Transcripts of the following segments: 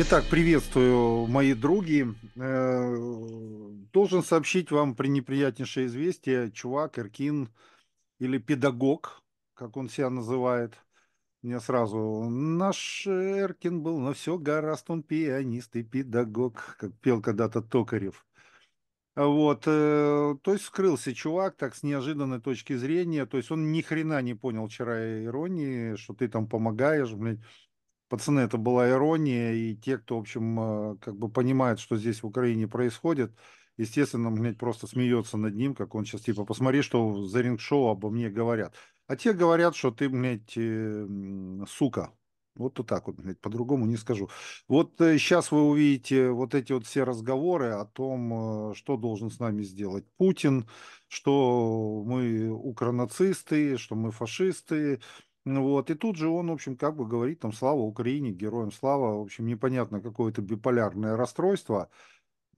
Итак, приветствую, мои други. Э, должен сообщить вам пренеприятнейшее известие. Чувак, Иркин или педагог, как он себя называет, мне сразу. Наш Эркин был, но все гораздо он пианист и педагог, как пел когда-то Токарев. Вот, э, то есть скрылся чувак так с неожиданной точки зрения, то есть он ни хрена не понял вчера иронии, что ты там помогаешь, блядь, пацаны, это была ирония, и те, кто, в общем, а, как бы понимает, что здесь в Украине происходит, естественно, блядь, просто смеется над ним, как он сейчас, типа, посмотри, что за ринг-шоу обо мне говорят. А те говорят, что ты, блядь, эм, сука. Вот то так вот, блядь, по-другому не скажу. Вот сейчас э, вы увидите вот эти вот все разговоры о том, э, что должен с нами сделать Путин, что мы укранацисты, что мы фашисты, ну вот, и тут же он, в общем, как бы говорит там «Слава Украине», «Героям слава», в общем, непонятно, какое-то биполярное расстройство.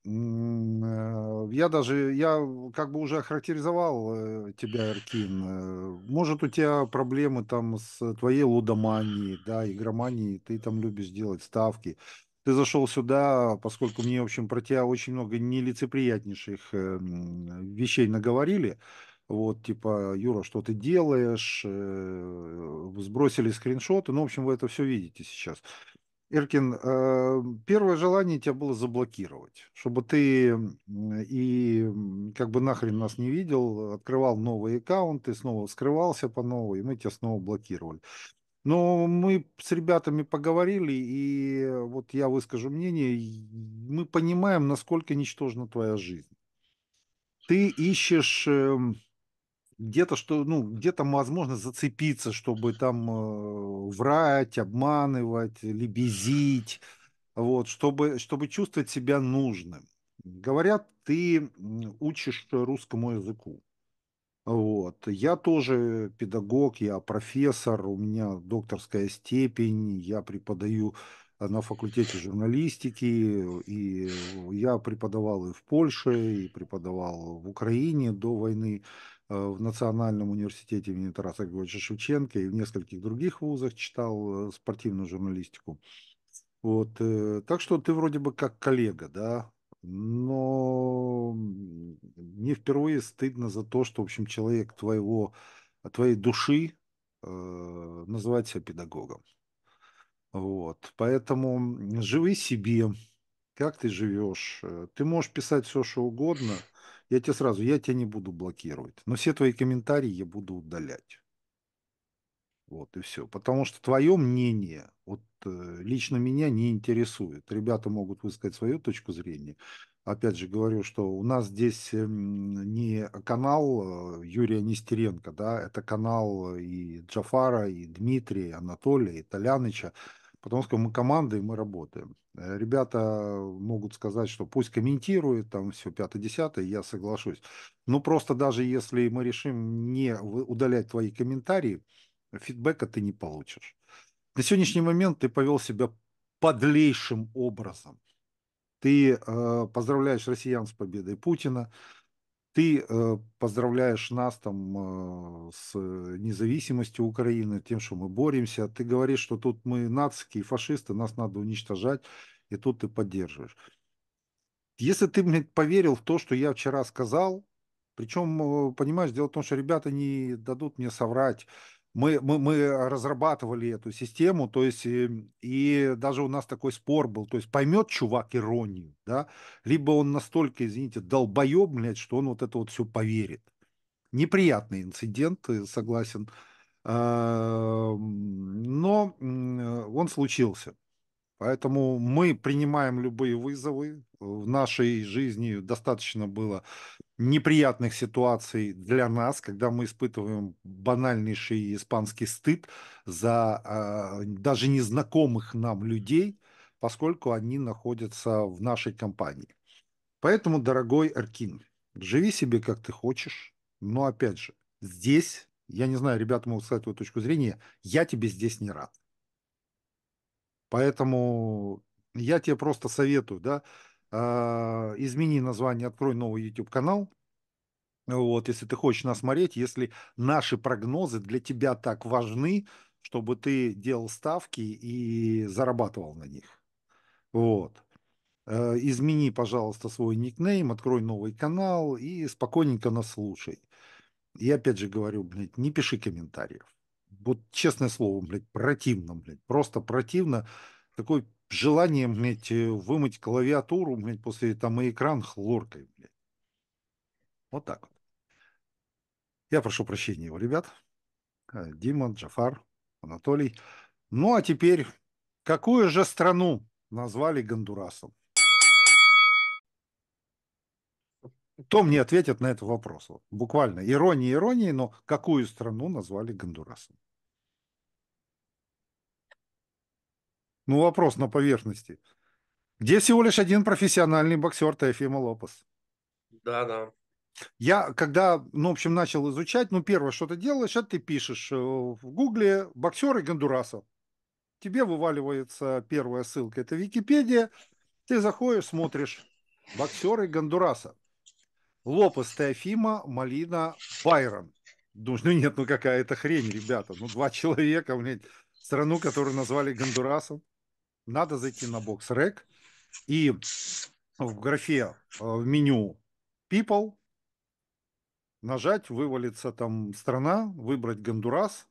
Э, я даже, я как бы уже охарактеризовал э, тебя, Аркин. Э, Может, у тебя проблемы там с твоей лудоманией, да, игроманией, ты там любишь делать ставки. Ты зашел сюда, поскольку мне, в общем, про тебя очень много нелицеприятнейших эм, вещей наговорили вот, типа, Юра, что ты делаешь, э, сбросили скриншоты, ну, в общем, вы это все видите сейчас. Иркин, э, первое желание тебя было заблокировать, чтобы ты и как бы нахрен нас не видел, открывал новые аккаунты, снова скрывался по новой, и мы тебя снова блокировали. Но мы с ребятами поговорили, и э, вот я выскажу мнение, мы понимаем, насколько ничтожна твоя жизнь. Ты ищешь эм, где-то что, ну, где-то возможно зацепиться, чтобы там э, врать, обманывать, лебезить, вот, чтобы, чтобы чувствовать себя нужным. Говорят, ты учишь русскому языку. Вот. Я тоже педагог, я профессор, у меня докторская степень, я преподаю на факультете журналистики, и я преподавал и в Польше, и преподавал в Украине до войны. Э, в Национальном университете имени Тараса Григорьевича Шевченко и в нескольких других вузах читал э, спортивную журналистику. Вот, э, так что ты вроде бы как коллега, да, но не впервые стыдно за то, что, в общем, человек твоего, твоей души э, называет себя педагогом. Вот, поэтому живи себе, как ты живешь. Ты можешь писать все, что угодно – я тебе сразу, я тебя не буду блокировать, но все твои комментарии я буду удалять. Вот и все. Потому что твое мнение, вот э, лично меня не интересует. Ребята могут высказать свою точку зрения. Опять же говорю, что у нас здесь не канал э, Юрия Нестеренко, да, это канал э, и Джафара, и Дмитрия, и Анатолия, и Толяныча потому что мы команда и мы работаем. Э, ребята э, могут сказать, что пусть комментируют, там все пятое-десятое, я соглашусь. Но ну, просто даже если мы решим не удалять твои комментарии, фидбэка ты не получишь. На сегодняшний момент ты повел себя подлейшим образом. Ты э, поздравляешь россиян с победой Путина, ты э, поздравляешь нас там э, с э, независимостью Украины, тем, что мы боремся. Ты говоришь, что тут мы нацики и фашисты, нас надо уничтожать, и тут ты поддерживаешь. Если ты мне поверил в то, что я вчера сказал, причем, э, понимаешь, дело в том, что ребята не дадут мне соврать, мы, мы, мы разрабатывали эту систему, то есть и, эм, и даже у нас такой спор был, то есть поймет чувак иронию, да, либо он настолько, извините, долбоеб, блядь, что он вот это вот все поверит. Неприятный инцидент, э, согласен, но э, он случился. Поэтому мы принимаем любые вызовы. В нашей жизни достаточно было неприятных ситуаций для нас, когда мы испытываем банальнейший испанский стыд за э, даже незнакомых нам людей, поскольку они находятся в нашей компании. Поэтому, дорогой Аркин, живи себе как ты хочешь, но опять же, здесь, я не знаю, ребята могут сказать твою точку зрения, я тебе здесь не рад. Поэтому я тебе просто советую, да, а, измени название, открой новый YouTube-канал, вот, если ты хочешь нас смотреть, если наши прогнозы для тебя так важны, чтобы ты делал ставки и зарабатывал на них. Вот. Э, измени, пожалуйста, свой никнейм, открой новый канал и спокойненько нас слушай. И опять же говорю, блядь, не пиши комментариев вот честное слово, блядь, противно, блядь, просто противно. Такое желание, блядь, э, вымыть клавиатуру, блядь, после там и экран хлоркой, блядь. Вот так вот. Я прошу прощения его, ребят. Э, Дима, Джафар, Анатолий. Ну а теперь, какую же страну назвали Гондурасом? Кто мне ответит на этот вопрос? Вот, буквально, ирония иронии, но какую страну назвали Гондурасом? Ну, вопрос на поверхности. Где всего лишь один профессиональный боксер Тайфима Лопес. Да, да. Я, когда, ну, в общем, начал изучать, ну, первое, что ты делаешь, это ты пишешь э, в гугле боксеры Гондураса. Тебе вываливается первая ссылка, это Википедия. Ты заходишь, смотришь боксеры Гондураса. Лопес Теофима, Малина, Байрон. Думаешь, ну нет, ну какая это хрень, ребята. Ну, два человека, блядь, страну, которую назвали Гондурасом надо зайти на бокс рек и в графе э, в меню People нажать, вывалится там страна, выбрать Гондурас,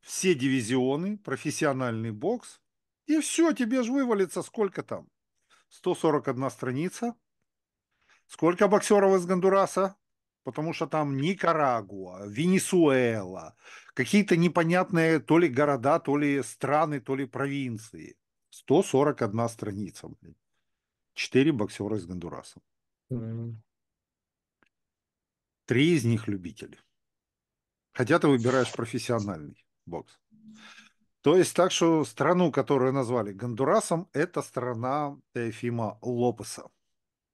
все дивизионы, профессиональный бокс, и все, тебе же вывалится сколько там? 141 страница. Сколько боксеров из Гондураса? Потому что там Никарагуа, Венесуэла, какие-то непонятные то ли города, то ли страны, то ли провинции. 141 страница, блядь. Четыре боксера из Гондураса. Три из них любители. Хотя ты выбираешь профессиональный бокс. То есть так, что страну, которую назвали Гондурасом, это страна Теофима Лопеса.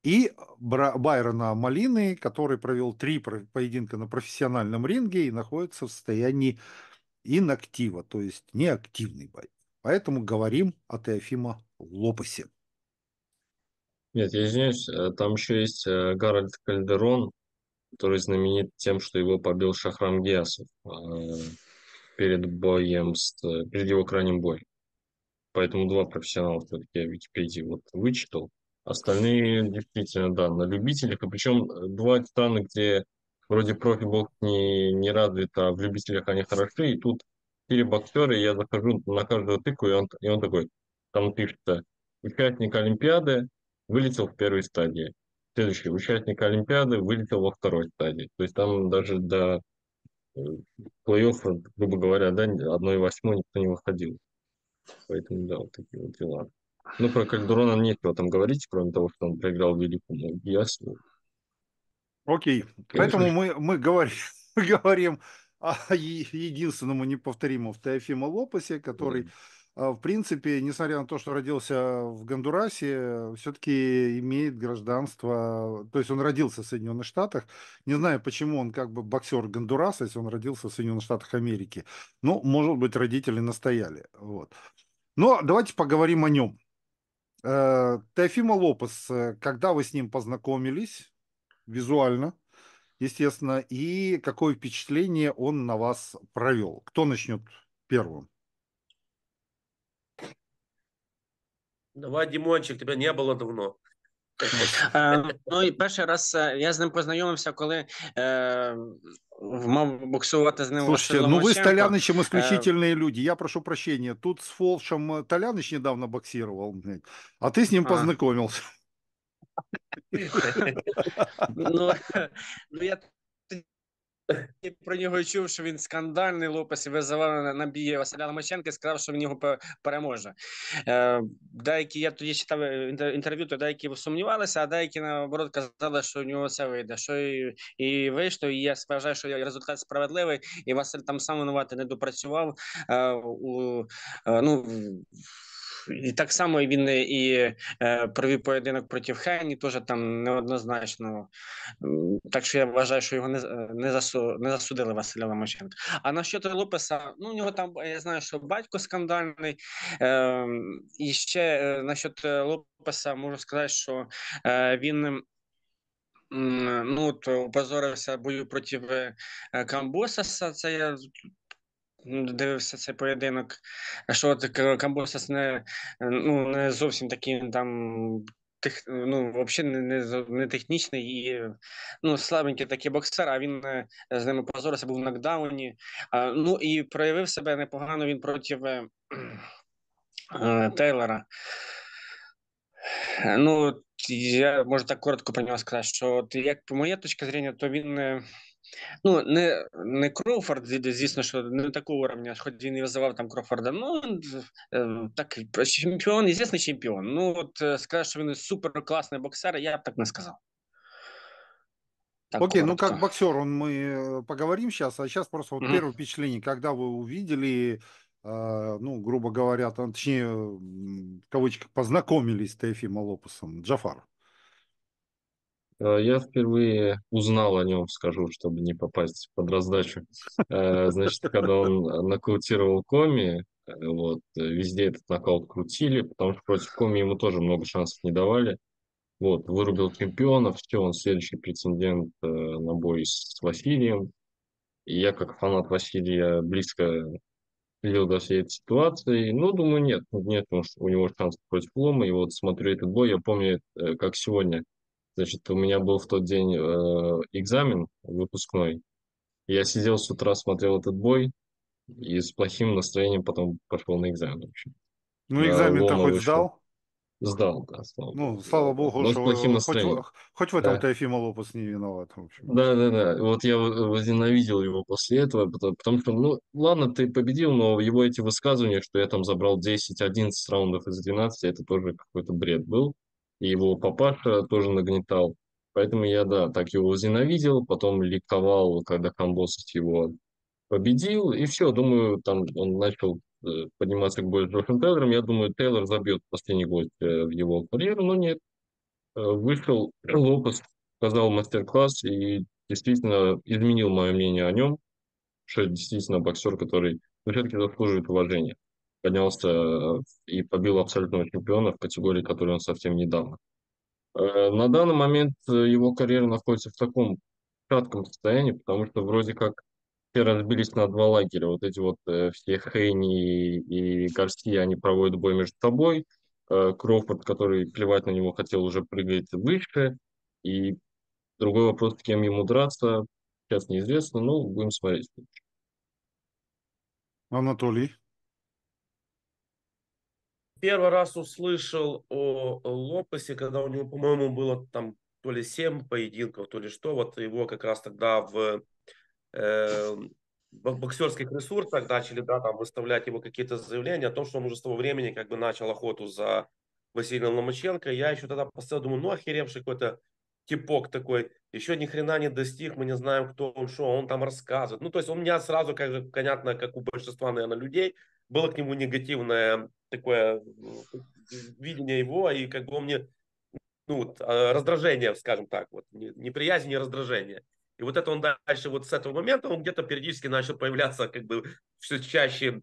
И Байрона Малины, который провел три поединка на профессиональном ринге и находится в состоянии инактива, то есть неактивный бой. Поэтому говорим о Теофима Лопесе. Нет, я извиняюсь, э, там еще есть э, Гарольд Кальдерон, который знаменит тем, что его побил Шахрам Гиасов э, перед боем, перед его крайним боем. Поэтому два профессионала все-таки я в Википедии вот вычитал. Остальные действительно, да, на любителях. И причем два титана, где вроде профи бог не, не развит, а в любителях они хороши. И тут стиле боксера, я захожу на каждого тыку, и он, и он такой, там пишется, участник Олимпиады вылетел в первой стадии. Следующий участник Олимпиады вылетел во второй стадии. То есть там даже до э, плей-оффа, грубо говоря, да, 1-8 никто не выходил. Поэтому, да, вот такие вот дела. Ну, про Кальдурона нечего там говорить, кроме того, что он проиграл великому ну, Диасу. Окей, Конечно. поэтому мы, мы говорим, мы говорим а единственному неповторимому в Теофима Лопесе, который, а, в принципе, несмотря на то, что родился в Гондурасе, все-таки имеет гражданство, то есть он родился в Соединенных Штатах. Не знаю, почему он как бы боксер Гондураса, если он родился в Соединенных Штатах Америки. Ну, может быть, родители настояли. Вот. Но давайте поговорим о нем. Э, Теофима Лопес, когда вы с ним познакомились визуально? естественно, и какое впечатление он на вас провел. Кто начнет первым? Давай, Димончик, тебя не было давно. Э, ну і перший раз э, я з ним познайомився, коли е, мав боксувати з ним. Слушайте, ну ви з Толяничем исключительные люди. Я прошу прощения, тут з Фолшем э, Толяныч недавно боксировал, а ти з ним а. познайомився. Ну, ну я про нього чув, що він скандальний Лопес і визивав на бій Василя Ломаченка і сказав, що він його переможе. Е, деякі я тоді читав е, інтерв'ю, то деякі сумнівалися, а деякі наоборот казали, що у нього це вийде. Що і і вийшло, і я вважаю, що результат справедливий, і Василь там сам винувати не допрацював. Е, у, ну, і так само він і е, провів поєдинок проти Хені, теж там неоднозначно. Так що я вважаю, що його не е, не, засу, не засудили Василя Ломаченка. А на щодо Лопеса, ну у нього там е, я знаю, що батько скандальний. Е, І ще на щодо Лопеса можу сказати, що е, він. Ну, то опозорився бою проти Камбосаса. Це я Ну, дивився цей поєдинок, що Камбосас не ну, не зовсім такий там тех, ну, взагалі не, не не, технічний і ну, слабенький такий боксер, а він е, з ними позорився, був в нокдауні. А, ну і проявив себе непогано він проти е, е Тейлора. Ну, я можу так коротко про нього сказати, що от, як по моя точка зрення, то він. Е, Ну, не не Кроуфорд, звісно, що не такого рівня, хоч він і визивав там Кроуфорда, ну так чемпіон, звісно, чемпіон. Ну, от сказати, що він супер класний боксер, я б так не сказав. Так, Окей, коротко. ну как боксер, он мы э, поговорим сейчас, а сейчас просто вот mm-hmm. первое впечатление, когда вы увидели, э, ну, грубо говоря, там, точнее, в кавычках, познакомились с Тефима Лопесом, Джафар. Э, я впервые узнал о нем, скажу, чтобы не попасть под раздачу. Э, значит, когда он э, нокаутировал Коми, вот, везде этот нокаут крутили, потому что против Коми ему тоже много шансов не давали. Вот, вырубил чемпиона, все, он следующий претендент на бой с Василием. И я, как фанат Василия, близко следил до всей этой ситуации. Ну, думаю, нет, нет у него шансов против Лома. И вот смотрю этот бой, я помню, как сегодня – Значит, у меня был в тот день э, экзамен выпускной. Я сидел с утра, смотрел этот бой, и с плохим настроением потом пошел на экзамен вообще. Ну, экзамен-то хоть сдал? Сдал, да, ну, слава Ну, слава богу, Но что плохим настроением. хоть, хоть в этом-то да. Ефима Лопес не виноват, в общем. Да, да, да. Вот я возненавидел его после этого, потому, потому что, ну, ладно, ты победил, но его эти высказывания, что я там забрал 10-11 раундов из 12, это тоже какой-то бред был и его папаша тоже нагнетал. Поэтому я, да, так его возненавидел, потом ликовал, когда Камбосов его победил, и все, думаю, там он начал э, подниматься к более с Джошем я думаю, Тейлор забьет последний гвоздь э, в его карьеру, но нет. Э, вышел Лопес, сказал мастер-класс и действительно изменил мое мнение о нем, что действительно боксер, который все-таки заслуживает уважения поднялся э, и побил абсолютного чемпиона в категории, которую он совсем недавно. Э, на данный момент э, его карьера находится в таком кратком состоянии, потому что вроде как все разбились на два лагеря. Вот эти вот все Хейни и Гарсия, они проводят бой между собой. Крофорд, который плевать на него хотел, уже прыгает выше. И другой вопрос, с кем ему драться, сейчас неизвестно, но будем смотреть. Анатолий первый раз услышал о Лопесе, когда у него, по-моему, было там то ли семь поединков, то ли что. Вот его как раз тогда в, э, в боксерских ресурсах начали да, там выставлять его какие-то заявления о том, что он уже с того времени как бы начал охоту за Василием Ломаченко. Я еще тогда поставил, думаю, ну охеревший какой-то типок такой, еще ни хрена не достиг, мы не знаем, кто он, что он там рассказывает. Ну, то есть у меня сразу, как же, понятно, как у большинства, наверное, людей – было к нему негативное такое видение его, и как бы он мне, ну, вот, а, раздражение, скажем так, вот, неприязнь и раздражение. И вот это он дальше, вот с этого момента, он где-то периодически начал появляться, как бы, все чаще,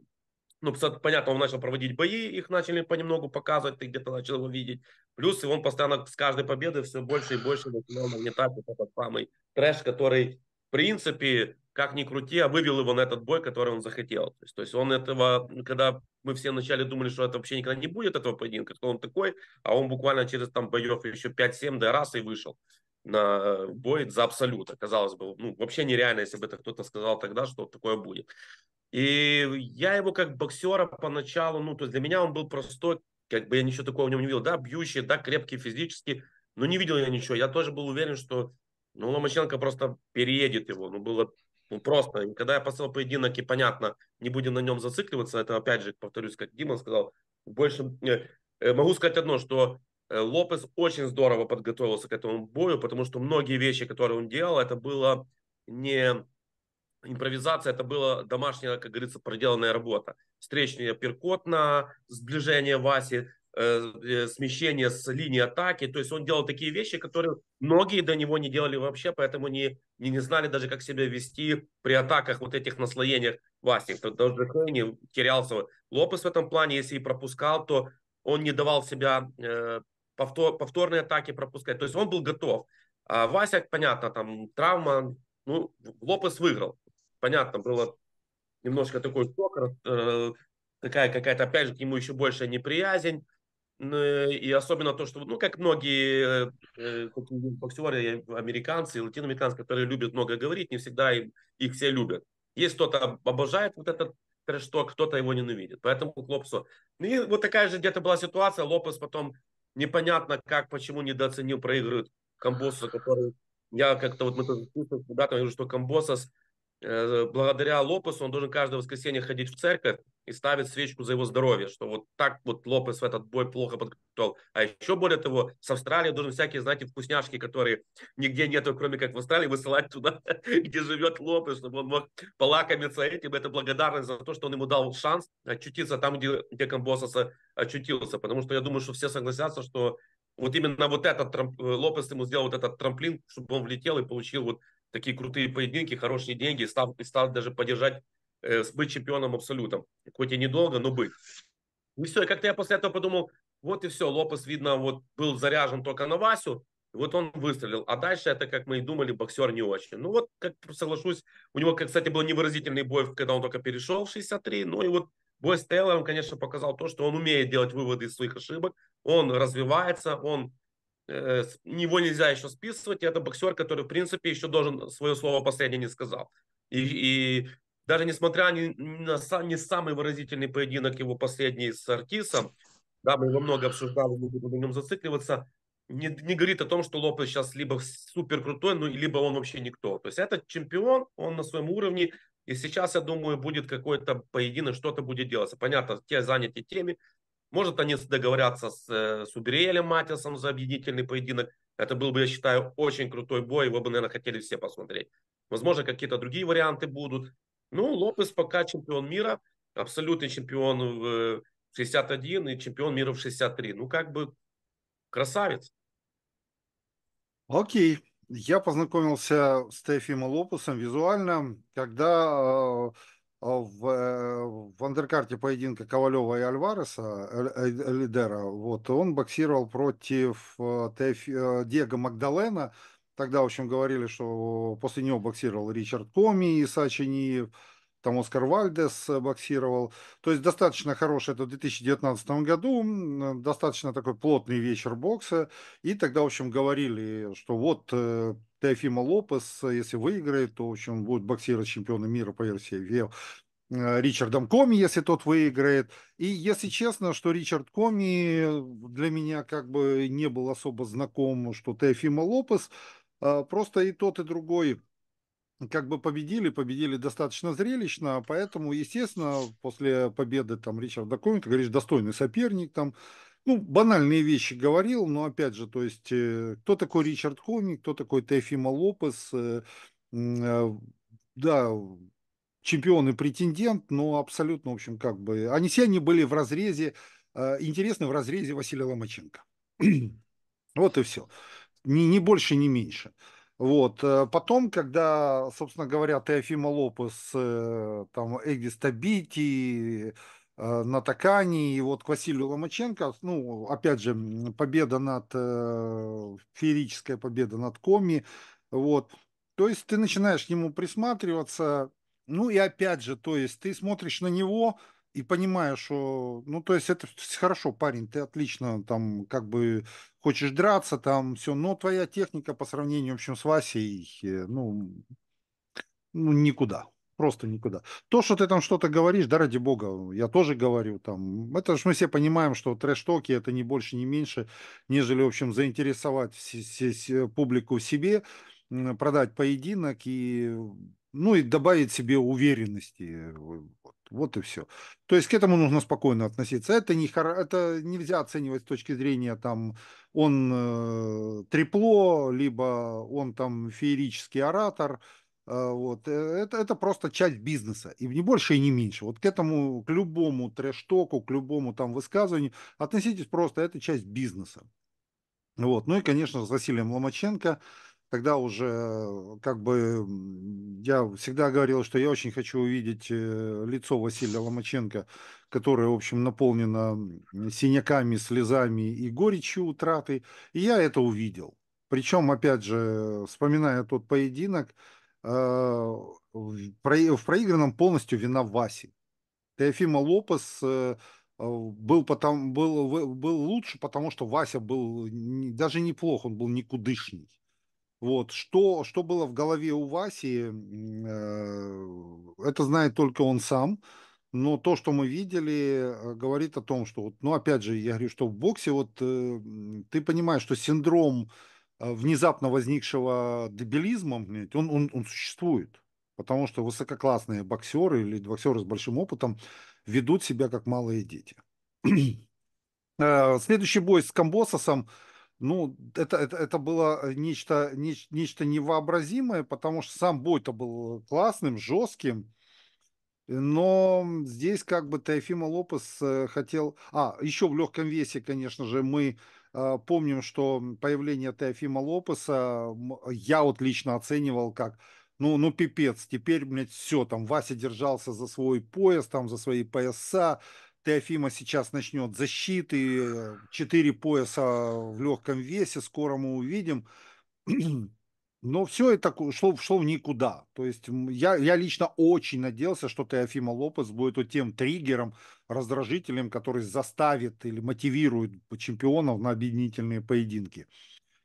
ну, понятно, он начал проводить бои, их начали понемногу показывать, ты где-то начал его видеть. Плюс и он постоянно с каждой победы все больше и больше начинал нагнетать вот этот самый трэш, который, в принципе, как ни крути, а вывел его на этот бой, который он захотел. То есть, то есть он этого, когда мы все вначале думали, что это вообще никогда не будет этого поединка, кто он такой, а он буквально через там боев еще 5-7 да раз и вышел на э, бой за абсолют. Казалось бы, ну, вообще нереально, если бы это кто-то сказал тогда, что такое будет. И я его как боксера поначалу, ну, то есть для меня он был простой, как бы я ничего такого в нем не видел, да, бьющий, да, крепкий физически, но не видел я ничего. Я тоже был уверен, что ну, Ломаченко просто переедет его. Ну, было ну, просто. И когда я поставил поединок, и понятно, не будем на нем зацикливаться, это опять же, повторюсь, как Дима сказал, больше... Э, могу сказать одно, что э, Лопес очень здорово подготовился к этому бою, потому что многие вещи, которые он делал, это было не импровизация, это была домашняя, как говорится, проделанная работа. Встречный перкот на сближение Васи, Э, смещение с линии атаки. То есть он делал такие вещи, которые многие до него не делали вообще, поэтому не, не, не знали даже, как себя вести при атаках вот этих наслоениях Васингтон. Даже Хейни терялся. Лопес в этом плане, если и пропускал, то он не давал себя э, повтор, повторные атаки пропускать. То есть он был готов. А Вася, понятно, там травма. Ну, Лопес выиграл. Понятно, было немножко такой шок, э, такая какая-то, опять же, к нему еще больше неприязнь. Ну, э, и особенно то, что, ну, как многие э, э боксеры, э, американцы, латиноамериканцы, которые любят много говорить, не всегда им, их все любят. Есть кто-то обожает вот этот что кто-то его ненавидит. Поэтому к Лопесу. Ну, и вот такая же где-то была ситуация. Лопес потом непонятно как, почему недооценил проигрывает Камбосу, который я как-то вот мы тоже слышали когда-то, говорю, что Камбосос Э, благодаря Лопесу он должен каждое воскресенье ходить в церковь и ставить свечку за его здоровье, что вот так вот Лопес в этот бой плохо подготовил. А еще более того, с Австралии должен всякие, знаете, вкусняшки, которые нигде нету, кроме как в Австралии, высылать туда, где живет Лопес, чтобы он мог полакомиться этим. Это благодарность за то, что он ему дал шанс очутиться там, где, где Камбососа очутился. Потому что я думаю, что все согласятся, что вот именно вот этот э, Лопес ему сделал вот этот трамплин, чтобы он влетел и получил вот такие крутые поединки, хорошие деньги, и стал, стал даже поддержать, э, быть чемпионом абсолютом. Хоть и недолго, но быть. И все, и как-то я после этого подумал, вот и все, Лопес, видно, вот был заряжен только на Васю, и вот он выстрелил. А дальше это, как мы и думали, боксер не очень. Ну вот, как соглашусь, у него, кстати, был невыразительный бой, когда он только перешел в 63. Ну и вот бой с Тейлором, конечно, показал то, что он умеет делать выводы из своих ошибок, он развивается, он Э, него нельзя еще списывать, это боксер, который, в принципе, еще должен свое слово последнее не сказал. И, и даже несмотря ни, на сам, не самый выразительный поединок его последний с Артисом, да, мы его много обсуждали, не буду на нем зацикливаться, не, не говорит о том, что Лопес сейчас либо супер крутой, ну, либо он вообще никто. То есть этот чемпион, он на своем уровне, и сейчас, я думаю, будет какой-то поединок, что-то будет делаться. Понятно, те заняты теми, может, они договорятся с, э, с Убриэлем Матисом за объединительный поединок. Это был бы, я считаю, очень крутой бой. Его бы, наверное, хотели все посмотреть. Возможно, какие-то другие варианты будут. Ну, Лопес пока чемпион мира, абсолютный чемпион в 61 и чемпион мира в 63. Ну, как бы красавец. Окей. Я познакомился с Тефимом Лопесом визуально, когда а, а, в, э, в андеркарте поединка Ковалева и Альвареса, лидера, вот, он боксировал против э, Теф, э, Диего Магдалена. Тогда, в общем, говорили, что после него боксировал Ричард Томи и Сачиниев там Оскар Вальдес боксировал. То есть достаточно хороший, это в 2019 году, достаточно такой плотный вечер бокса. И тогда, в общем, говорили, что вот э, Теофима Лопес, если выиграет, то, в общем, будет боксировать чемпионом мира по версии RCV. Э, Ричардом Коми, если тот выиграет. И если честно, что Ричард Коми для меня как бы не был особо знаком, что Теофима Лопес, а, просто и тот, и другой как бы победили, победили достаточно зрелищно, поэтому, естественно, после победы там Ричарда Комин, ты говоришь, достойный соперник, там, ну, банальные вещи говорил, но опять же, то есть, э, кто такой Ричард Комин, кто такой Тефима Лопес, э, э, да, чемпион и претендент, но абсолютно, в общем, как бы, они все они были в разрезе, интересны в разрезе Василия Ломаченко. вот и все. Ни, ни больше, ни меньше. Вот. Э, потом, когда, собственно говоря, Теофима Лопес, э, там, Эгис Табити, Натакани и вот к Василию Ломаченко, ну, опять же, победа над, э, феерическая победа над Коми, вот. То есть ты начинаешь к нему присматриваться, ну и опять же, то есть ты смотришь на него, и понимая, что, ну, то есть это хорошо, парень, ты отлично там как бы хочешь драться, там все, но твоя техника по сравнению, в общем, с Васей, э, ну, ну никуда, просто никуда. То, что ты там что-то говоришь, да ради бога, я тоже говорю там, это же мы все понимаем, что трэш-токи это не больше, не меньше, нежели, в общем, заинтересовать э, публику себе, продать поединок и ну и добавить себе уверенности. Э, вот. Вот и все. То есть к этому нужно спокойно относиться. Это, не, это нельзя оценивать с точки зрения там он э, трепло, либо он там феерический оратор. Э, вот. Э, это, это просто часть бизнеса. И не больше, и не меньше. Вот к этому, к любому трештоку, к любому там высказыванию относитесь просто, это часть бизнеса. Вот. Ну и, конечно, с Василием Ломаченко – Тогда уже, э, как бы, я всегда говорил, что я очень хочу увидеть э, лицо Василия Ломаченко, которое, в общем, наполнено синяками, слезами и горечью утраты. И я это увидел. Причем, опять же, вспоминая тот поединок, э, в проигранном полностью вина Васи. Теофима Лопес был, потом, был, был лучше, потому что Вася был даже неплох, он был никудышный. Вот, что, что было в голове у Васи, э, это знает только он сам. Но то, что мы видели, э, говорит о том, что, вот, ну, опять же, я говорю, что в боксе, вот э, ты понимаешь, что синдром э, внезапно возникшего дебилизма, он, он, он существует. Потому что высококлассные боксеры или боксеры с большим опытом ведут себя как малые дети. Э, следующий бой с Камбососом – ну, это, это, это было э, нечто, неч, нечто невообразимое, потому что сам бой-то был классным, жестким. Э, но здесь как бы Тайфима Лопес э, хотел... А, еще в легком весе, конечно же, мы а, помним, что появление Теофима Лопеса я вот лично оценивал как ну, ну пипец, теперь, блядь, все, там Вася держался за свой пояс, там за свои пояса, Теофима сейчас начнет защиты, э, четыре пояса в легком весе, скоро мы увидим. Но все это шло, шло в никуда. То есть я, я лично очень надеялся, что Теофима Лопес будет вот тем триггером, раздражителем, который заставит или мотивирует чемпионов на объединительные поединки.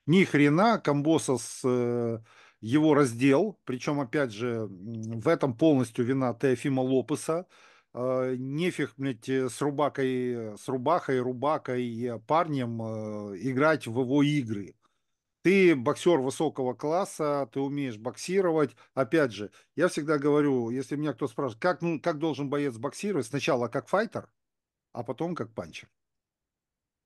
Ни хрена, Камбоса с э, его раздел, причем, опять же, в этом полностью вина Теофима Лопеса, э, нефиг, блядь, э, с рубакой, э, с рубахой, рубакой э, парнем играть в его игры. Ты боксер высокого класса, ты умеешь боксировать. Опять же, я всегда говорю, если меня кто спрашивает, как, ну, как должен боец боксировать, сначала как файтер, а потом как панчер.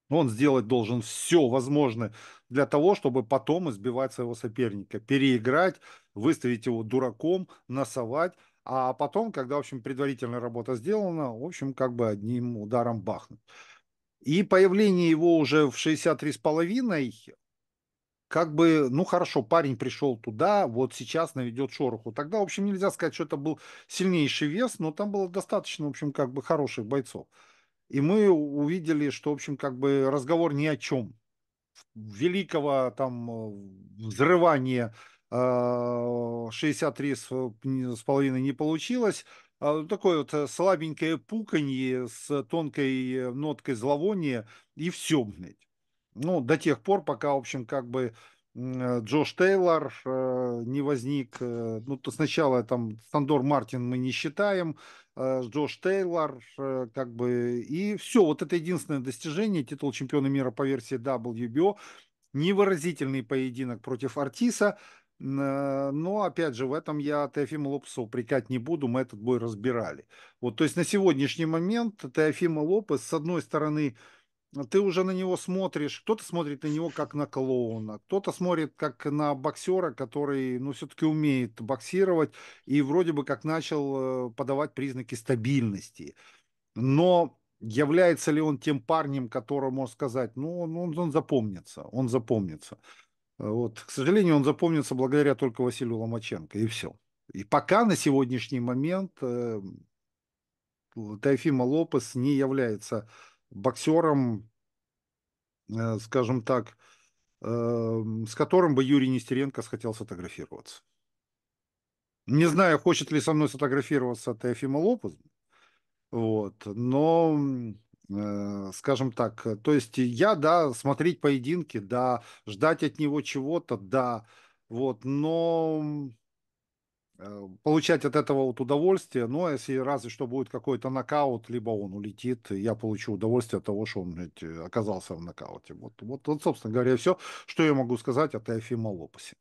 Он сделать должен все возможное для того, чтобы потом избивать своего соперника, переиграть, выставить его дураком, носовать а потом, когда, в общем, предварительная работа сделана, в общем, как бы одним ударом бахнут. И появление его уже в 63,5, как бы, ну хорошо, парень пришел туда, вот сейчас наведет шороху. Тогда, в общем, нельзя сказать, что это был сильнейший вес, но там было достаточно, в общем, как бы хороших бойцов. И мы увидели, что, в общем, как бы разговор ни о чем. Великого там э, взрывания 63 а, э, с половиной не получилось. А, такое вот э, слабенькое пуканье с тонкой э, ноткой зловония и все, блядь. Ну, до тех пор, пока, в общем, как бы Джош Тейлор не возник. Ну, то сначала там Сандор Мартин мы не считаем, а, Джош Тейлор, как бы, и все. Вот это единственное достижение, титул чемпиона мира по версии WBO, невыразительный поединок против Артиса, но, опять же, в этом я Теофима Лопеса упрекать не буду, мы этот бой разбирали. Вот, то есть на сегодняшний момент Теофима Лопес, с одной стороны, ты уже на него смотришь, кто-то смотрит на него как на клоуна, кто-то смотрит как на боксера, который, ну, все-таки умеет боксировать и вроде бы как начал э, подавать признаки стабильности. Но является ли он тем парнем, которого которому сказать, ну, он, он запомнится, он запомнится. А вот. К сожалению, он запомнится благодаря только Василию Ломаченко, и все. И пока на сегодняшний момент э, Тайфима Лопес не является боксером, э, скажем так, э, с которым бы Юрий Нестеренко хотел сфотографироваться. Не знаю, хочет ли со мной сфотографироваться Тайфима Лопес, вот, но Э, скажем так. Э, то есть я, да, смотреть поединки, да, ждать от него чего-то, да, вот, но э, получать от этого вот удовольствие, но ну, а если разве что будет какой-то нокаут, либо он улетит, я получу удовольствие от того, что он ведь, оказался в нокауте. Вот, вот, вот, собственно говоря, все, что я могу сказать о Теофима Лопесе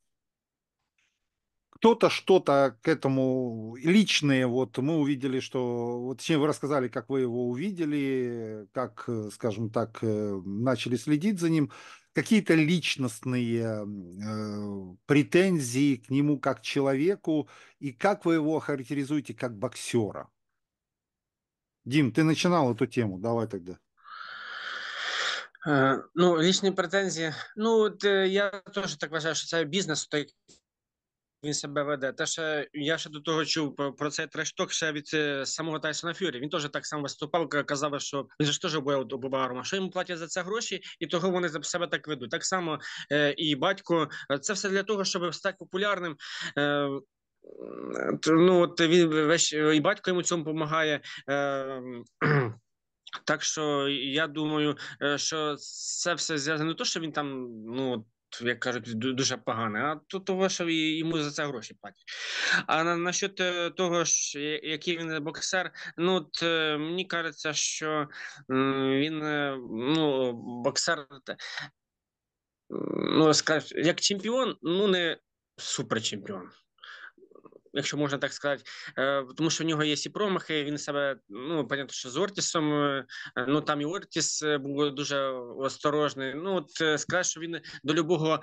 кто-то что-то к этому личные, вот мы увидели, что вот чем вы рассказали, как вы его увидели, как, э, скажем так, э, начали следить за ним, какие-то личностные э, претензии к нему как человеку, и как вы его характеризуете как боксера? Дим, ты начинал эту тему, давай тогда. Э, ну, личные претензии. Ну, я тоже так выражаю, что бизнес, він себе веде. Те ще я ще до того чув про, про цей трешток ще від е, самого Тайсона Фюрі. Він теж так само виступав, казав, що він ж теж бояв до Бобарма. Що йому платять за це гроші, і того вони за себе так ведуть. Так само е, і батько. Це все для того, щоб стати популярним. Е, Ну от він весь і батько йому цьому допомагає. Е, так що я думаю, е, що це все зв'язано не то, що він там ну як кажуть, дуже погане. А то то вийшов йому за це гроші платять. А на насчет е, того, що, який він боксер, ну от е, мені кажеться, що він е, ну, боксер, ну скажу, як чемпіон, ну не суперчемпіон якщо можна так сказати, е, тому що в нього є і промахи. Він себе ну понятно, що з Ортісом. Е, ну там і Ортіс е, був дуже осторожний. Ну от сказати, що він до любого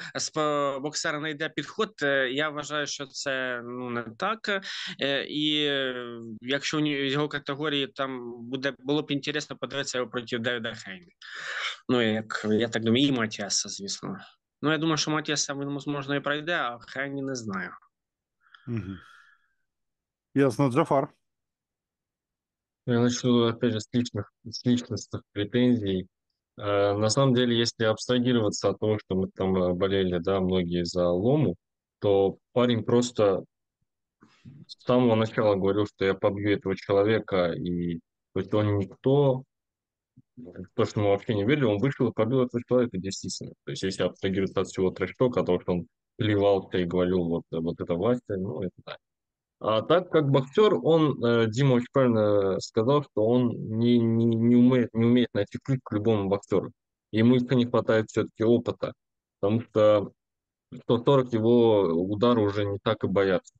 боксера знайде підход. Я вважаю, що це ну не так. І якщо в його категорії там буде було б інтересно подивитися його проти Девіда Хейні. Ну як я так думаю, і Матіаса, звісно. Ну я думаю, що Матіаса він можливо, і пройде, а Хейні не знаю. Угу. Ясно, Джафар. Я начну, опять же, с, личных, с личностных претензий. Э, на самом деле, если абстрагироваться от того, что мы там э, болели, да, многие за лому, то парень просто с самого начала говорил, что я побью этого человека, и то есть он никто, то, что мы вообще не верили, он вышел и побил этого человека действительно. То есть если абстрагироваться от всего трэштока, от того, что он плевался и говорил, вот, вот это власть, ну, это да. А так как боксер, он, э, Дима очень правильно сказал, что он не, не, не, умеет, не умеет найти клик к любому боксеру. Ему еще не хватает все-таки опыта, потому что 140 его удар уже не так и боятся.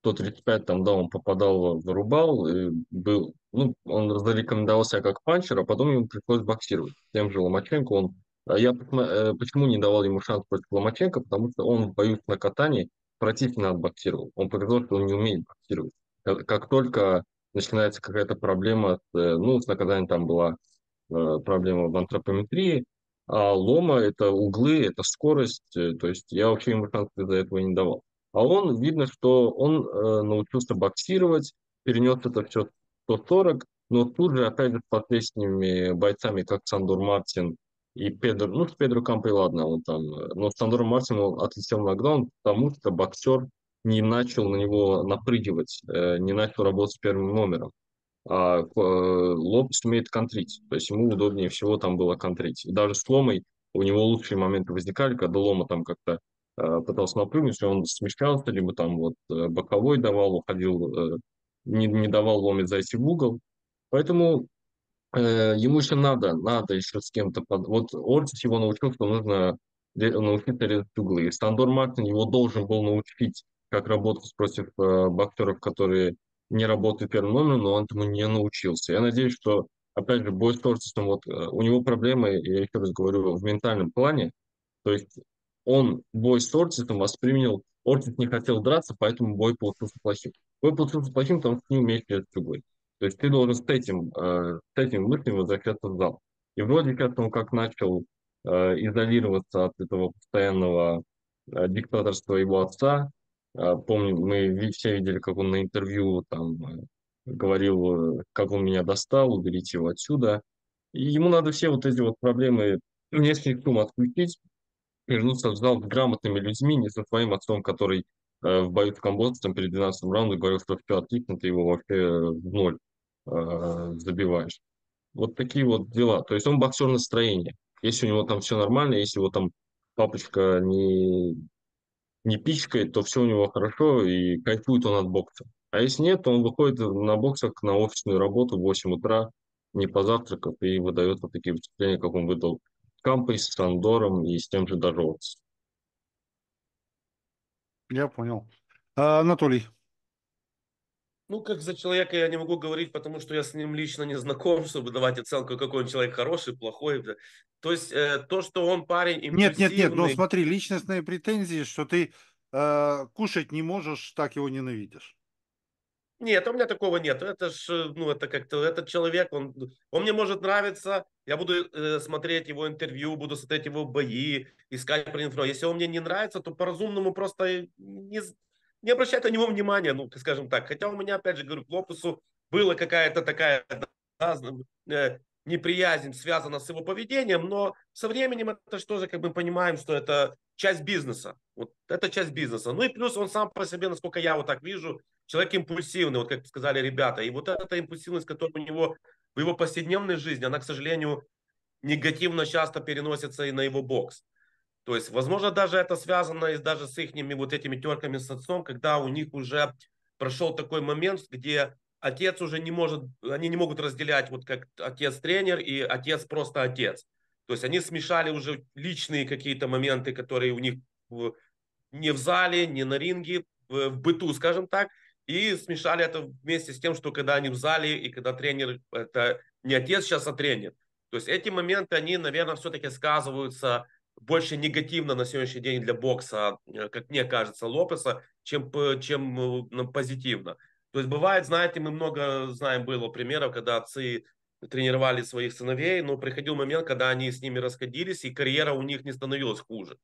135 там, да, он попадал, вырубал, и был, ну, он зарекомендовал себя как панчер, а потом ему пришлось боксировать. Тем же Ломаченко он... А я э, почему не давал ему шанс против Ломаченко, потому что он в бою с накатанием противно отбоксировал. Он показал, что он не умеет боксировать. Как, как только начинается какая-то проблема, с, э, ну, с наказанием там была э, проблема в антропометрии, а лома – это углы, это скорость, э, то есть я вообще ему шансов за этого не давал. А он, видно, что он э, научился боксировать, перенес это все 140, но тут же, опять же, с последними бойцами, как Сандор Мартин и Педро, ну, с Педро Кампой, ладно, он там. Но с Сандором Мартином отлетел нокдаун, потому что боксер не начал на него напрыгивать, э, не начал работать с первым номером. А э, лоб умеет контрить, то есть ему удобнее всего там было контрить. И даже с Ломой у него лучшие моменты возникали, когда Лома там как-то э, пытался напрыгнуть, он смещался, либо там вот боковой давал, уходил, не, не давал Ломе зайти в угол. Поэтому Э, ему еще надо, надо еще с кем-то. Под... Вот Ортис его научил, что нужно научить резать углы. И Сандор Мартин его должен был научить, как работать против э, боксеров, которые не работают первым номером, но он этому не научился. Я надеюсь, что, опять же, бой с Ортисом, вот э, у него проблемы, я еще раз говорю, в ментальном плане. То есть он бой с Ортисом воспринял, Ортис не хотел драться, поэтому бой получился плохим. Бой получился плохим, потому что не умеет резать углы. То есть ты должен с этим, э, с этим мыслями возвращаться в зал. И вроде как он как начал э, изолироваться от этого постоянного э, диктаторства его отца. Э, помню, мы все видели, как он на интервью там э, говорил, э, как он меня достал, уберите его отсюда. И ему надо все вот эти вот проблемы нескольких сумм отключить, вернуться в зал с грамотными людьми, не со своим отцом, который э, в бою с комбодцем перед 12 раундом говорил, что все отлично, ты его вообще в ноль э, забиваешь. Вот такие вот дела. То есть он боксер настроения. Если у него там все нормально, если его там папочка не, не пичкает, то все у него хорошо и кайфует он от бокса. А если нет, то он выходит на боксах на офисную работу в 8 утра, не позавтракав, и выдает вот такие впечатления, как он выдал Кампой, с Сандором и с тем же Дорожцем. Я понял. А, Анатолий, ну, как за человека я не могу говорить, потому что я с ним лично не знаком, чтобы давать оценку, какой он человек хороший, плохой. То есть э, то, что он парень импульсивный... Нет, нет, нет, но смотри, личностные претензии, что ты э, кушать не можешь, так его ненавидишь. Нет, у меня такого нет. Это ж, э, ну, это как-то, этот человек, он, он мне может нравиться, я буду э, смотреть его интервью, буду смотреть его бои, искать про инфо. Если он мне не нравится, то по-разумному просто не, не обращают на него внимания, ну, скажем так. Хотя у меня, опять же, говорю, к Лопесу была какая-то такая да, э, неприязнь, связана с его поведением, но со временем это же тоже, как мы понимаем, что это часть бизнеса. Вот это часть бизнеса. Ну и плюс он сам по себе, насколько я вот так вижу, человек импульсивный, вот как сказали ребята. И вот эта импульсивность, которая у него в его повседневной жизни, она, к сожалению, негативно часто переносится и на его бокс. То есть, возможно, даже это связано и даже с их вот этими терками с отцом, когда у них уже прошел такой момент, где отец уже не может, они не могут разделять вот как отец-тренер и отец просто отец. То есть они смешали уже личные какие-то моменты, которые у них в, не в зале, не на ринге, в, в быту, скажем так, и смешали это вместе с тем, что когда они в зале и когда тренер, это не отец сейчас, а тренер. То есть эти моменты, они, наверное, все-таки сказываются больше негативно на сегодняшний день для бокса, э, как мне кажется, Лопеса, чем, чем э, позитивно. То есть бывает, знаете, мы много знаем было примеров, когда отцы тренировали своих сыновей, но приходил момент, когда они с ними расходились, и карьера у них не становилась хуже.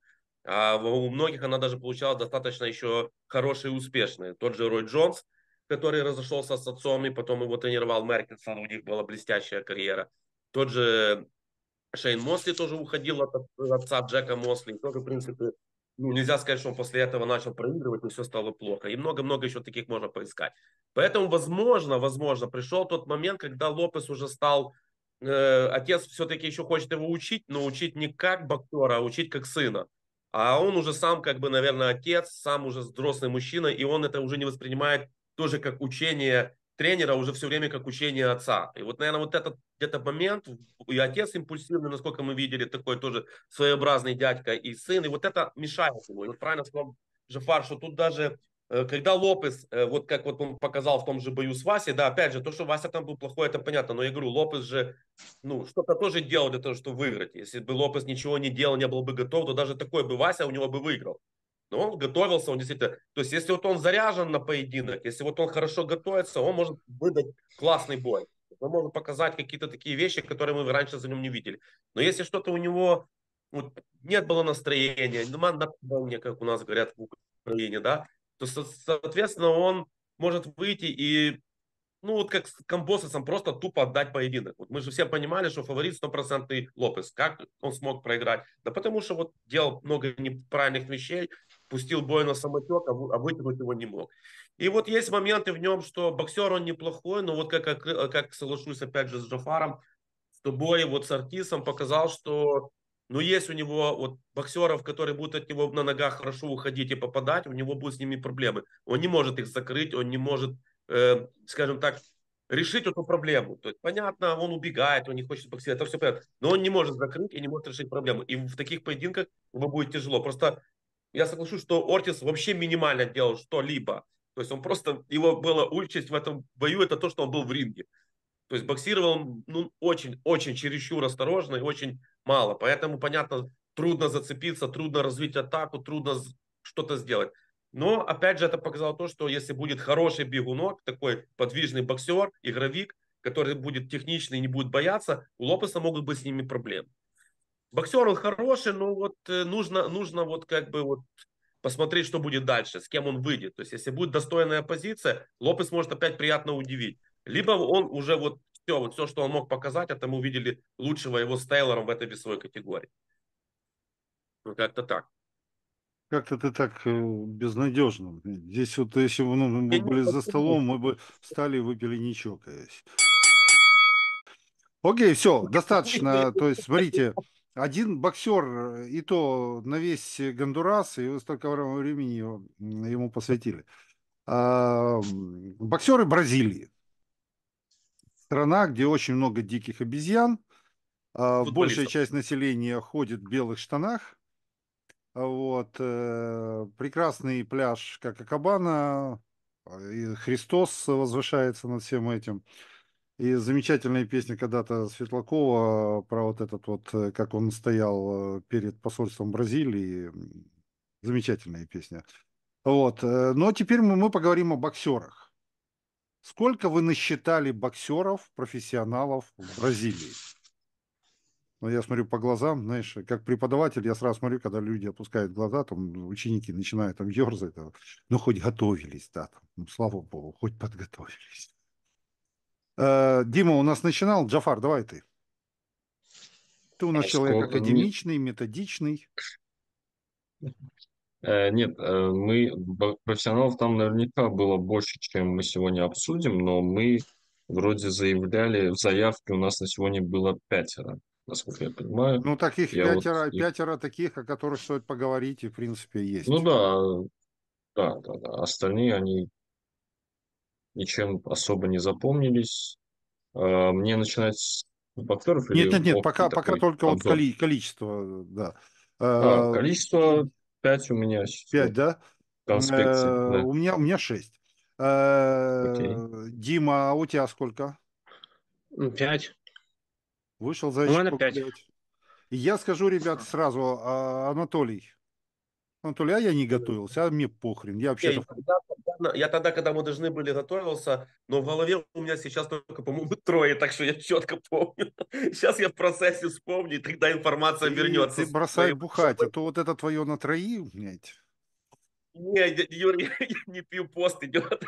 А у многих она даже получалась достаточно еще хорошая и успешная. Тот же Рой Джонс, который разошелся с отцом, и потом его тренировал Меркинсон, у них была блестящая карьера. Тот же Шейн Мосли тоже уходил от отца Джека Мосли. Тоже, в принципе, ну, нельзя сказать, что он после этого начал проигрывать, и все стало плохо. И много-много еще таких можно поискать. Поэтому, возможно, возможно, пришел тот момент, когда Лопес уже стал... Э, отец все-таки еще хочет его учить, но учить не как боксера, а учить как сына. А он уже сам, как бы, наверное, отец, сам уже взрослый мужчина, и он это уже не воспринимает тоже как учение тренера уже все время как учение отца. И вот, наверное, вот этот где-то момент, и отец импульсивный, насколько мы видели, такой тоже своеобразный дядька и сын, и вот это мешает ему. И вот правильно сказал Жефар, что тут даже э, когда Лопес, э, вот как вот он показал в том же бою с Васей, да, опять же, то, что Вася там был плохой, это понятно, но я говорю, Лопес же, ну, что-то тоже делал для того, чтобы выиграть. Если бы Лопес ничего не делал, не был бы готов, то даже такой бы Вася у него бы выиграл. Но он готовился, он действительно... То есть, если вот он заряжен на поединок, если вот он хорошо готовится, он может выдать классный бой. Он может показать какие-то такие вещи, которые мы раньше за ним не видели. Но если что-то у него... Вот, нет было настроения, ну не как у нас говорят в Украине, да, то, соответственно, он может выйти и ну вот как с Камбососом, просто тупо отдать поединок. Вот мы же все понимали, что фаворит стопроцентный Лопес. Как он смог проиграть? Да потому что вот делал много неправильных вещей, пустил бой на самотек, а, а вытянуть его не мог. И вот есть моменты в нем, что боксер он неплохой, но вот как, как, как соглашусь опять же с Джафаром, что бой вот с Артисом показал, что ну есть у него вот боксеров, которые будут от него на ногах хорошо уходить и попадать, у него будут с ними проблемы. Он не может их закрыть, он не может, э, скажем так, решить эту проблему. То есть, понятно, он убегает, он не хочет боксировать, это все понятно. Но он не может закрыть и не может решить проблему. И в таких поединках ему будет тяжело. Просто я соглашусь, что Ортис вообще минимально делал что-либо. То есть он просто, его была участь в этом бою, это то, что он был в ринге. То есть боксировал ну, очень, очень чересчур осторожно и очень мало. Поэтому, понятно, трудно зацепиться, трудно развить атаку, трудно что-то сделать. Но, опять же, это показало то, что если будет хороший бегунок, такой подвижный боксер, игровик, который будет техничный и не будет бояться, у Лопеса могут быть с ними проблемы боксер он хороший, но вот э, нужно, нужно вот как бы вот посмотреть, что будет дальше, с кем он выйдет. То есть, если будет достойная позиция, Лопес может опять приятно удивить. Либо он уже вот все, вот все, что он мог показать, это мы увидели лучшего его с Тейлором в этой весовой категории. Ну, как-то так. Как-то ты так э, безнадежно. Здесь вот, если бы ну, мы были за столом, мы бы встали и выпили не чокаясь. Окей, все, достаточно. То есть, смотрите, один боксер, э, и то на весь Гондурас, и столько времени ему посвятили. боксеры Бразилии. Страна, где очень много диких обезьян. А, большая часть населения ходит в белых штанах. А вот. Э, прекрасный пляж Какакабана. Э, Христос возвышается над всем этим. И замечательная песня когда-то Светлакова э, про вот этот вот, э, как он стоял э, перед посольством Бразилии. Замечательная песня. Вот. Но теперь мы, поговорим о боксерах. Сколько вы насчитали боксеров, профессионалов в Бразилии? Ну, я смотрю по глазам, знаешь, как преподаватель, я сразу смотрю, когда люди опускают глаза, там ученики начинают там ерзать, там, ну, хоть готовились, да, там, ну, слава богу, хоть подготовились. Э, Дима у нас начинал. Джафар, давай ты. Ты у нас Сколько человек академичный, методичный. Э, нет, э, мы профессионалов там наверняка было больше, чем мы сегодня обсудим, но мы вроде заявляли, в заявке у нас на сегодня было пятеро, насколько я понимаю. Ну, таких я пятеро, вот... пятеро таких, о которых стоит поговорить, и в принципе есть. Ну да, да, да, да. Остальные они ничем особо не запомнились. А, мне начинать повторов? Нет, нет, нет, пока, пока только вот коли, количество, да. А, а количество 5 у меня. 5, да? Конспекте, э, да. У меня, у меня 6. А, э, Дима, а у тебя сколько? 5. Вышел за счет 5. Я скажу, ребят, сразу, а, Анатолий. Анатолий, а я не готовился, а мне похрен. Я вообще... Я никогда внезапно, я тогда, когда мы должны были, готовился, но в голове у меня сейчас только, по-моему, трое, так что я четко помню. Сейчас я в процессе вспомню, и тогда информация и вернется. Ты бросай бухать, а то вот это твое на трои, блядь. Не, Юрий, я не пью, пост идет.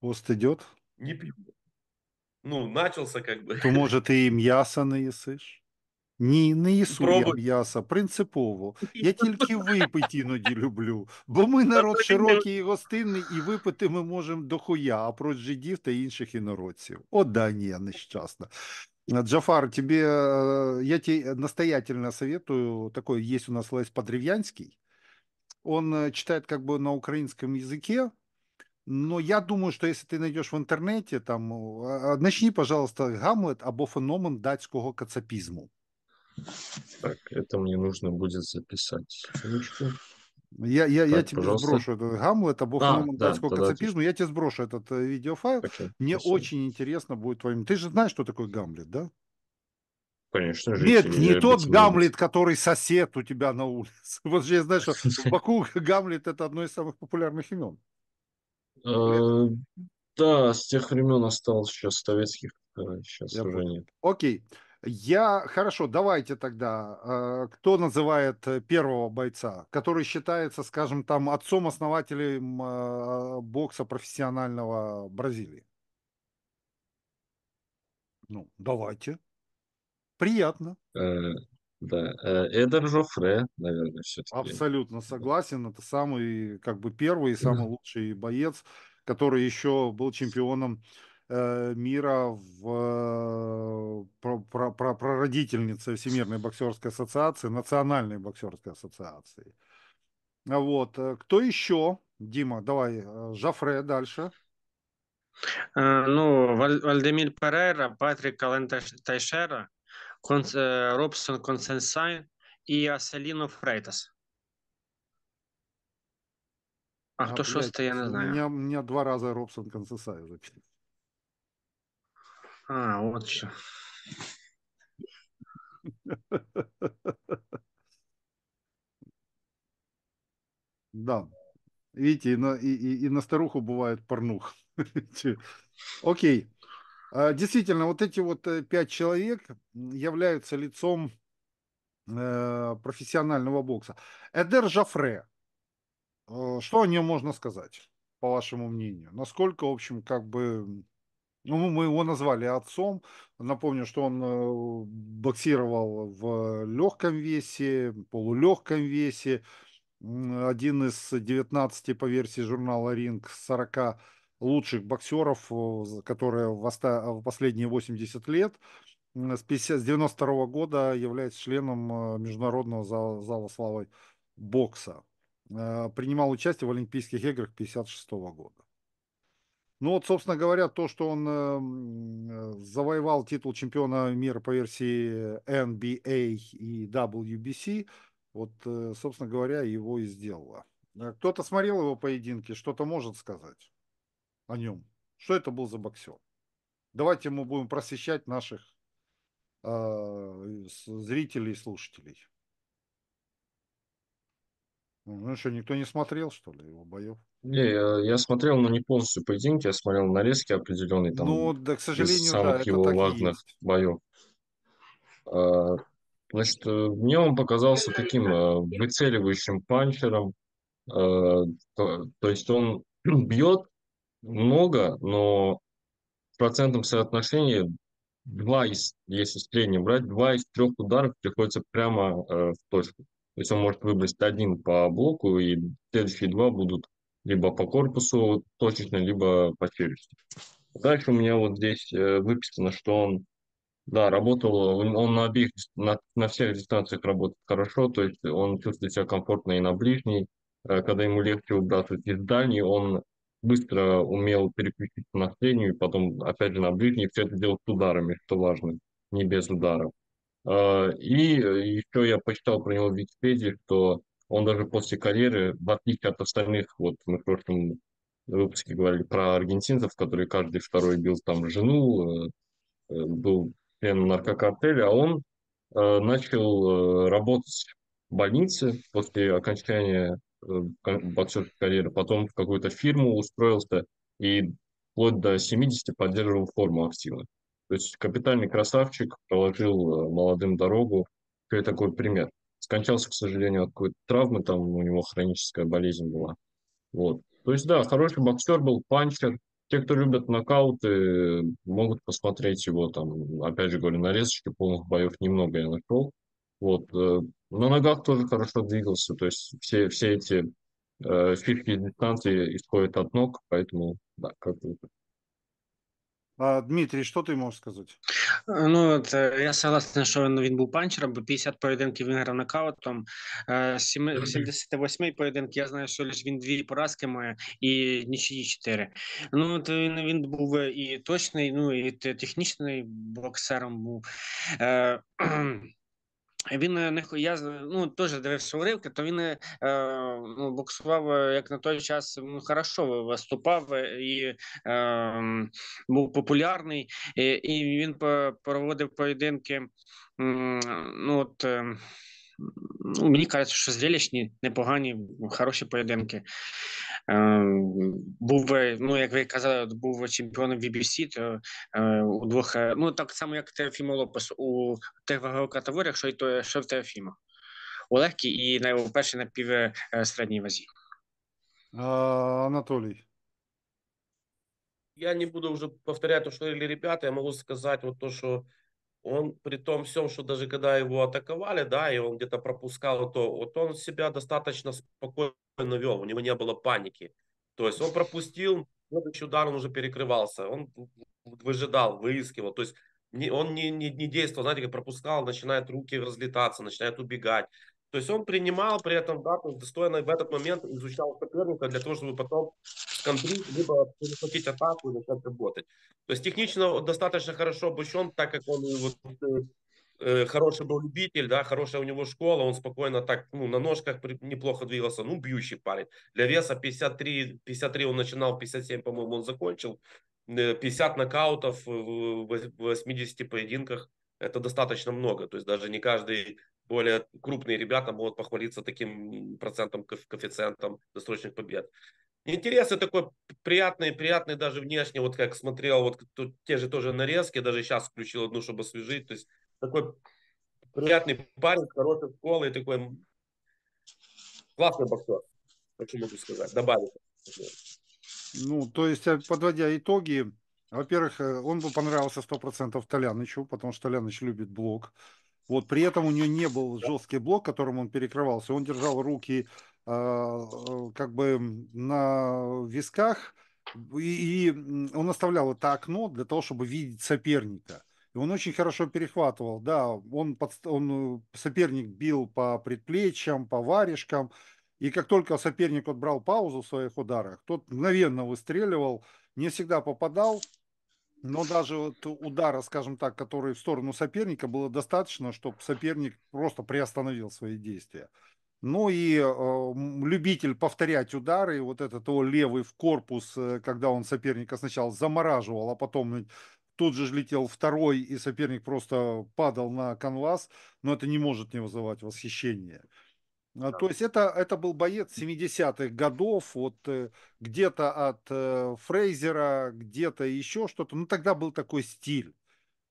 Пост идет? Не пью. Ну, начался как бы. То, может, и мясо наесышь? Ні, не їсу я м'яса, принципово. Я тільки випить іноді люблю, бо ми народ широкий і гостинний, і випити ми можемо дохуя, а про жидів та інших інородців. О, Данія нещасна. Е, Джафар, тебе, я тебе настоятельно советую, такой есть у нас Лесь Подревянский, он е, читает как бы на украинском языке, но я думаю, что если ты найдешь в интернете, там, начни, пожалуйста, Гамлет або феномен датского кацапизму. Так, это мне нужно будет записать. Я, я, так, я тебе сброшу этот Гамлет, а бог а, ему да, сколько цепизм, я тебе сброшу этот э, видеофайл. Okay, Мне спасибо. очень интересно будет твоим... Ты же знаешь, что такое Гамлет, да? Конечно же. Нет, не тот Гамлет, будет. который сосед у тебя на улице. Вот же я знаю, что в Баку Гамлет – это одно из самых популярных имен. Э, да, с тех времен осталось сейчас советских, сейчас э, уже нет. Окей. Я хорошо, давайте тогда. Э, кто называет э, первого бойца, который считается, скажем, там отцом основателем э, бокса профессионального Бразилии? Ну, давайте. Приятно. да, Эдер Жофре, наверное, все-таки. Абсолютно согласен. Это самый, как бы, первый и самый лучший боец, который еще был чемпионом Э, мира в э, про, про, про, прародительнице Всемирной боксерской ассоциации, Национальной боксерской ассоциации. А вот. Э, кто еще? Дима, давай, Жафре дальше. Ну, Вальдемир Перейра, Патрик Ален Тайшера, Конс, Робсон Консенсайн и Аселино Фрейтас. А, а кто шестый, я не знаю. У меня, у меня два раза Робсон Консенсайн записал. А, вот что. Да. Видите, и на, и, и на старуху бывает порнух. Окей. А, действительно, вот эти вот э, пять человек являются лицом э, профессионального бокса. Эдер Жафре. Э, что о нем можно сказать, по вашему мнению? Насколько, в общем, как бы ну, мы его назвали отцом. Напомню, что он э, боксировал в легком весе, полулегком весе. Один из 19 по версии журнала «Ринг» 40 лучших боксеров, которые в последние 80 лет с 1992 -го года является членом э, Международного зала, славы бокса. Э, принимал участие в Олимпийских играх 1956 -го года. Ну вот, собственно говоря, то, что он эм, э, завоевал титул чемпиона мира по версии NBA а и WBC, вот, э, собственно говоря, его и сделало. Э, кто-то смотрел его поединки, что-то может сказать о нем. Что это был за боксер? Давайте мы будем просвещать наших э, зрителей и слушателей. Ну что, никто не смотрел, что ли, его боев? Не, я, я смотрел, но не полностью поединки, я смотрел нарезки определенные там. Ну, да, к сожалению, из самых да, его важных есть. боев. А, значит, э, мне он показался таким э, выцеливающим панчером. А, то, то есть он бьет много, но в процентном соотношении два из, если среднем брать, два из трех ударов приходится прямо э, в точку. То есть он может выбросить один по блоку, и следующие два будут либо по корпусу точечно, либо по челюсти. Дальше у меня вот здесь э, выписано, что он, да, работал, он на обеих, на, на всех дистанциях работает хорошо, то есть он чувствует себя комфортно и на ближней, э, когда ему легче выбрасывать из дальней, он быстро умел переключиться на среднюю, потом опять же на ближний, все это делать с ударами, что важно, не без ударов. Э, и э, еще я почитал про него в Википедии, что он даже после карьеры, в отличие от остальных, вот мы в прошлом выпуске говорили про аргентинцев, которые каждый второй бил там жену, э, был членом наркокартеля, а он начал работать в больнице после окончания боксерской карьеры, потом в какую-то фирму устроился и вплоть до 70 поддерживал форму активно. То есть капитальный красавчик проложил э, молодым дорогу. Это такой пример. Скончался, к сожалению, от какой-то травмы, там у него хроническая болезнь была. Вот. То есть, да, хороший боксер был, панчер. Те, кто любят нокауты, могут посмотреть его там, опять же говорю, нарезочки полных боев немного я нашел. Вот. Э, на ногах тоже хорошо двигался, то есть все, все эти э, фишки дистанции исходят от ног, поэтому, да, как-то Дмитрій, що ти можеш сказати? Э, ну от э, я согласен, що він, він був панчером, бо 50 поєдинків він грав нокаутом. 7, 78 поєдинків, я знаю, що лише він дві поразки має і нічиї чотири. Ну то э, він він був і точний, ну і технічний боксером був. Він е, не я ну теж дивився уривки, то він е, е ну, боксував е, як на той час ну, хорошо виступав і е, був популярний, і, і він проводив поєдинки. Ну от ем, ну, мені кажеться, що зрілищні, непогані, хороші поєдинки. Е, був ну, як ви казали, був чемпіоном VBC, то е, у двох, е, ну так само, як Теофімо Лопес у тих вагових категоріях, що й то, що в Теофіма. У легкій і найперше на пів е, середній вазі. А, Анатолій. Я не буду вже повторяти, що что говорили ребята. Я можу сказати, вот то, что он при том всем, что даже когда его атаковали, да, и он где-то пропускал, то вот он себя достаточно спокойно вел, у него не было паники. То есть он пропустил, следующий удар он уже перекрывался, он выжидал, выискивал. То есть не, он не, не, не действовал, знаете, как пропускал, начинает руки разлетаться, начинает убегать. То есть он принимал при этом, да, достойно в этот момент изучал соперника для того, чтобы потом сконтрить, либо перехватить атаку и начать работать. То есть технично достаточно хорошо обучен, так как он э, вот, э, э, хороший был любитель, да, хорошая у него школа, он спокойно так, ну, на ножках неплохо двигался, ну, бьющий парень. Для веса 53, 53 он начинал, 57, по-моему, он закончил. 50 э, нокаутов в 80 поединках это достаточно много. То есть даже не каждый более крупные ребята могут похвалиться таким процентом, коэффициентом досрочных побед. Интересы такой приятный, приятный даже внешне, вот как смотрел, вот тут те же тоже нарезки, даже сейчас включил одну, чтобы освежить, то есть такой приятный парень, хороший школы, такой классный боксер, так могу сказать, добавить. Ну, то есть, э, подводя итоги, во-первых, э, он бы понравился 100% Толянычу, потому что Толяныч любит блок. Вот при этом у него не был жесткий блок, которым он перекрывался. Он держал руки э, как бы на висках, и, и он оставлял это окно для того, чтобы видеть соперника. И он очень хорошо перехватывал, да, он, под, он э, соперник бил по предплечьям, по варежкам, и как только соперник отбрал паузу в своих ударах, тот мгновенно выстреливал, не всегда попадал, но даже вот удара, скажем так, который в сторону соперника, было достаточно, чтобы соперник просто приостановил свои действия. Ну и э, любитель повторять удары, вот этот его левый в корпус, э, когда он соперника сначала замораживал, а потом тут же летел второй, и соперник просто падал на канвас, но это не может не вызывать восхищения. А, да. То есть это, это был боец 70-х годов, вот э, где-то от э, Фрейзера, где-то еще что-то. Ну, тогда был такой стиль.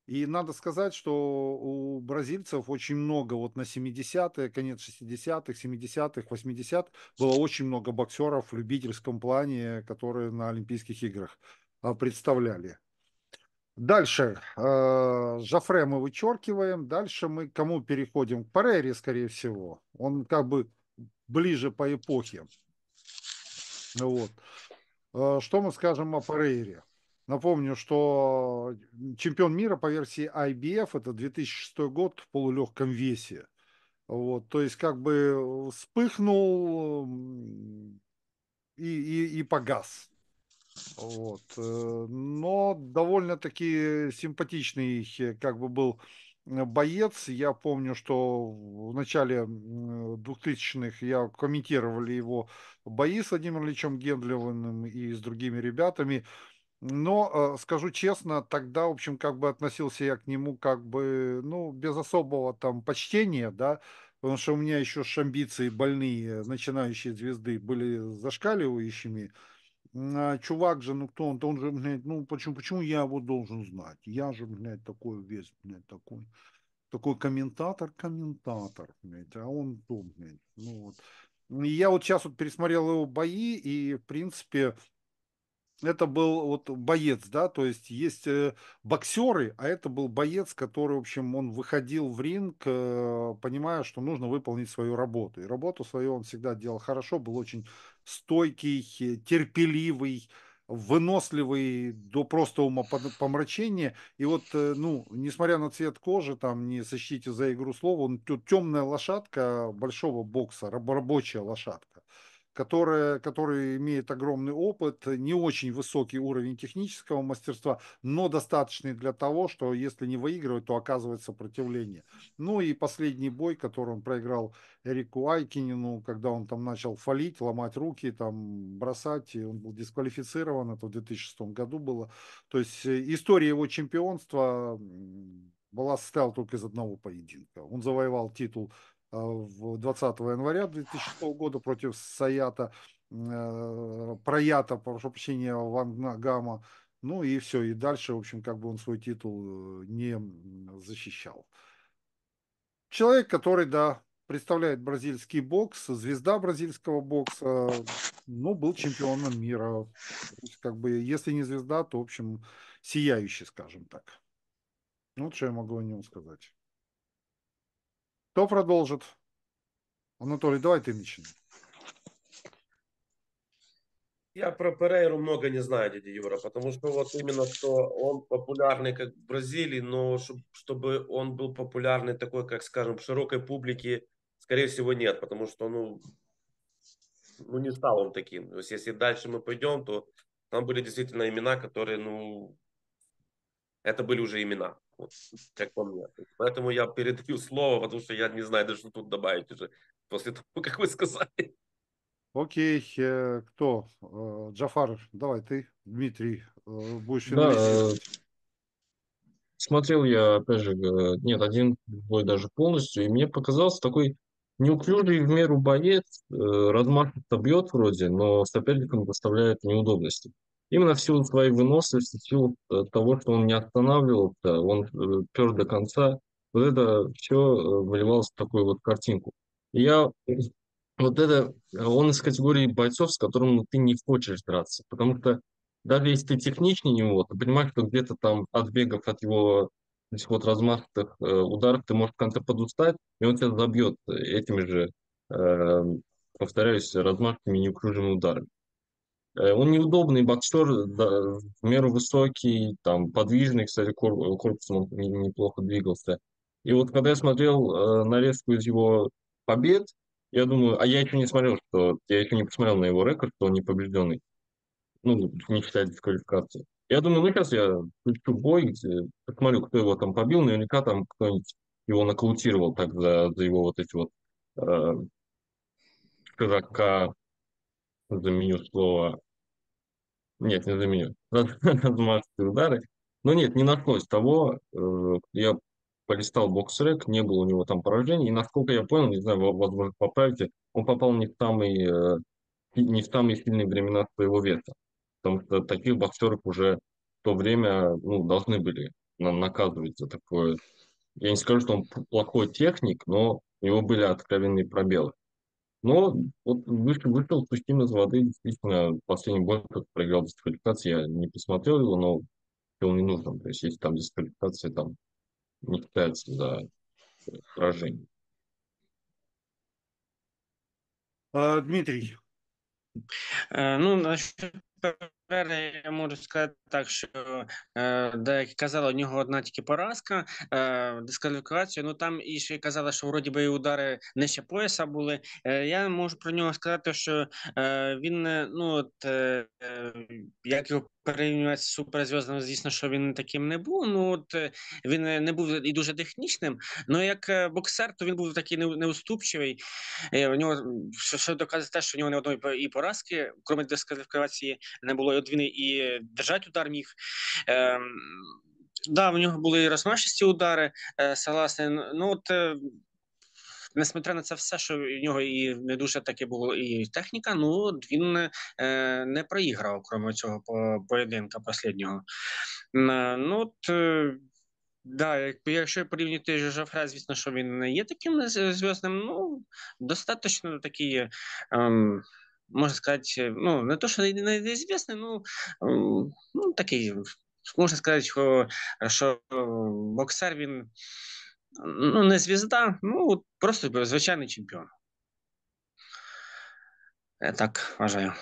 И надо сказать, что у бразильцев очень много вот на 70-е, конец 60-х, 70-х, 80-х было очень много боксеров в любительском плане, которые на Олимпийских играх а, представляли. Дальше э, Жофре мы вычеркиваем. Дальше мы кому переходим? К Парере, скорее всего. Он как бы ближе по эпохе. Вот. Э, что мы скажем о Парере? Напомню, что чемпион мира по версии IBF это 2006 год в полулегком весе. Вот, то есть как бы вспыхнул и, и, и погас. Вот. Э, но довольно-таки симпатичный э, как бы был э, боец. Я помню, что в начале 2000-х я комментировали его бои с Владимиром Ильичем Гендлевым и с другими ребятами. Но, скажу честно, тогда, в общем, как бы относился я к нему как бы, ну, без особого там почтения, да, потому что у меня еще амбиции больные начинающие звезды были зашкаливающими. А, чувак же, ну кто он, он же, блядь, ну почему, почему я его должен знать? Я же, блядь, такой весь, блядь, такой, такой комментатор, комментатор, блядь, а он то, блядь, ну вот. И я вот сейчас вот пересмотрел его бои, и, в принципе, это был вот боец, да, то есть есть э, боксеры, а это был боец, который, в общем, он выходил в ринг, э, понимая, что нужно выполнить свою работу. И работу свою он всегда делал хорошо, был очень стойкий, э, терпеливый, выносливый до просто умопомрачения. И вот, э, ну, несмотря на цвет кожи, там, не сочтите за игру слова, он тут темная лошадка а большого бокса, рабочая лошадка которая, который имеет огромный опыт, не очень высокий уровень технического мастерства, но достаточный для того, что если не выигрывать, то оказывает сопротивление. Ну и последний бой, который он проиграл Эрику Айкинину, когда он там начал фалить, ломать руки, там бросать, и он был дисквалифицирован, это в 2006 году было. То есть э, история его чемпионства была состояла только из одного поединка. Он завоевал титул 20 э, января 2006 года против Саята, э, Проята, прошу прощения, Ван Гама. Ну и все, и дальше, в общем, как бы он свой титул э, не защищал. Человек, который, да, представляет бразильский бокс, звезда бразильского бокса, ну, был чемпионом мира. как бы, если не звезда, то, в общем, сияющий, скажем так. Вот что я могу о нем сказать. Кто продолжит? Анатолий, давай ты начинай. Я про Перейру много не знаю, дядя Юра, потому что вот именно что он популярный как в Бразилии, но чтобы он был популярный такой, как, скажем, в широкой публике, скорее всего, нет, потому что, ну, ну, не стал он таким. То есть, если дальше мы пойдем, то там были действительно имена, которые, ну, это были уже имена как по мне. Поэтому я передаю слово, потому что я не знаю даже, что тут добавить уже после того, как вы сказали. Окей, э, кто? Э, Джафар, давай ты, Дмитрий, э, будешь финалистом. Да, смотрел я, опять же, нет, один бой даже полностью, и мне показался такой неуклюжий в меру боец, размашисто бьет вроде, но соперникам доставляет неудобности. Именно в силу своей выносливости, в силу э, того, что он не останавливался, он э, пер до конца. Вот это все э, выливалось в такую вот картинку. Я вот это, он из категории бойцов, с которым ну, ты не хочешь драться, потому что даже если ты техничнее него, ты понимаешь, что где-то там от бегов, от его этих вот размахтых э, ударов ты можешь как-то подустать, и он тебя забьет этими же, э, повторяюсь, размахтыми неуклюжими ударами. Э, он неудобный боксер, да, в меру высокий, там, подвижный, кстати, э, корпусом он неплохо двигался. И вот когда я смотрел э, нарезку из его побед, я думаю, а я еще не смотрел, что я еще не посмотрел на его рекорд, что он непобежденный. Ну, не считая дисквалификации. Я думаю, ну сейчас я включу бой, посмотрю, кто его там побил, наверняка там кто-нибудь его нокаутировал так за, за его вот эти вот э, широка, заменю слово, нет, не за меня. удары. Но нет, не нашлось того. Э, я полистал бокс-рек, не было у него там поражений. И насколько я понял, не знаю, возможно, поправьте, он попал не в самые, э, не в самые сильные времена своего веса. Потому что таких боксеров уже в то время ну, должны были наказывать за такое. Я не скажу, что он плохой техник, но у него были откровенные пробелы. Но вот вышел, вышел сухим из воды, действительно, последний бой как проиграл дисквалификации, я не посмотрел его, но был не нужен. То есть, если там дисквалификация, там не считается за сражение. А, Дмитрий. Э, ну, насчет я можу сказати так, що е, деякі казали, у нього одна тільки поразка, е, дискваліфікація. Ну там і ще казали, що вроді би і удари нижче пояса були. Е, я можу про нього сказати, що е, він е, ну от е, е, як його порівнювати з суперзв'язком, звісно, що він таким не був. Ну от е, він не був і дуже технічним. Ну як боксер, то він був такий неуступчивий. Е, у нього що, що доказує те, що у нього не одної і поразки, крім дискваліфікації, не було от він і держать удар міг. Е, да, в нього були і розмашисті удари, е, согласний. Ну от. Е, Несмотря на це все, що в нього і не дуже таке було, і техніка. Ну він е, не проіграв, крім цього поєдинка останнього. Е, ну от, е, да, якщо порівняти Жофре, звісно, що він не є таким зв'язним, ну достатньо такий. Е, можно сказать, э, ну, на то, что известны, ну, ну такие, можно сказать, что, что э, боксер, він, ну, не звезда, ну, просто звичайний чемпіон. Я так вважаю.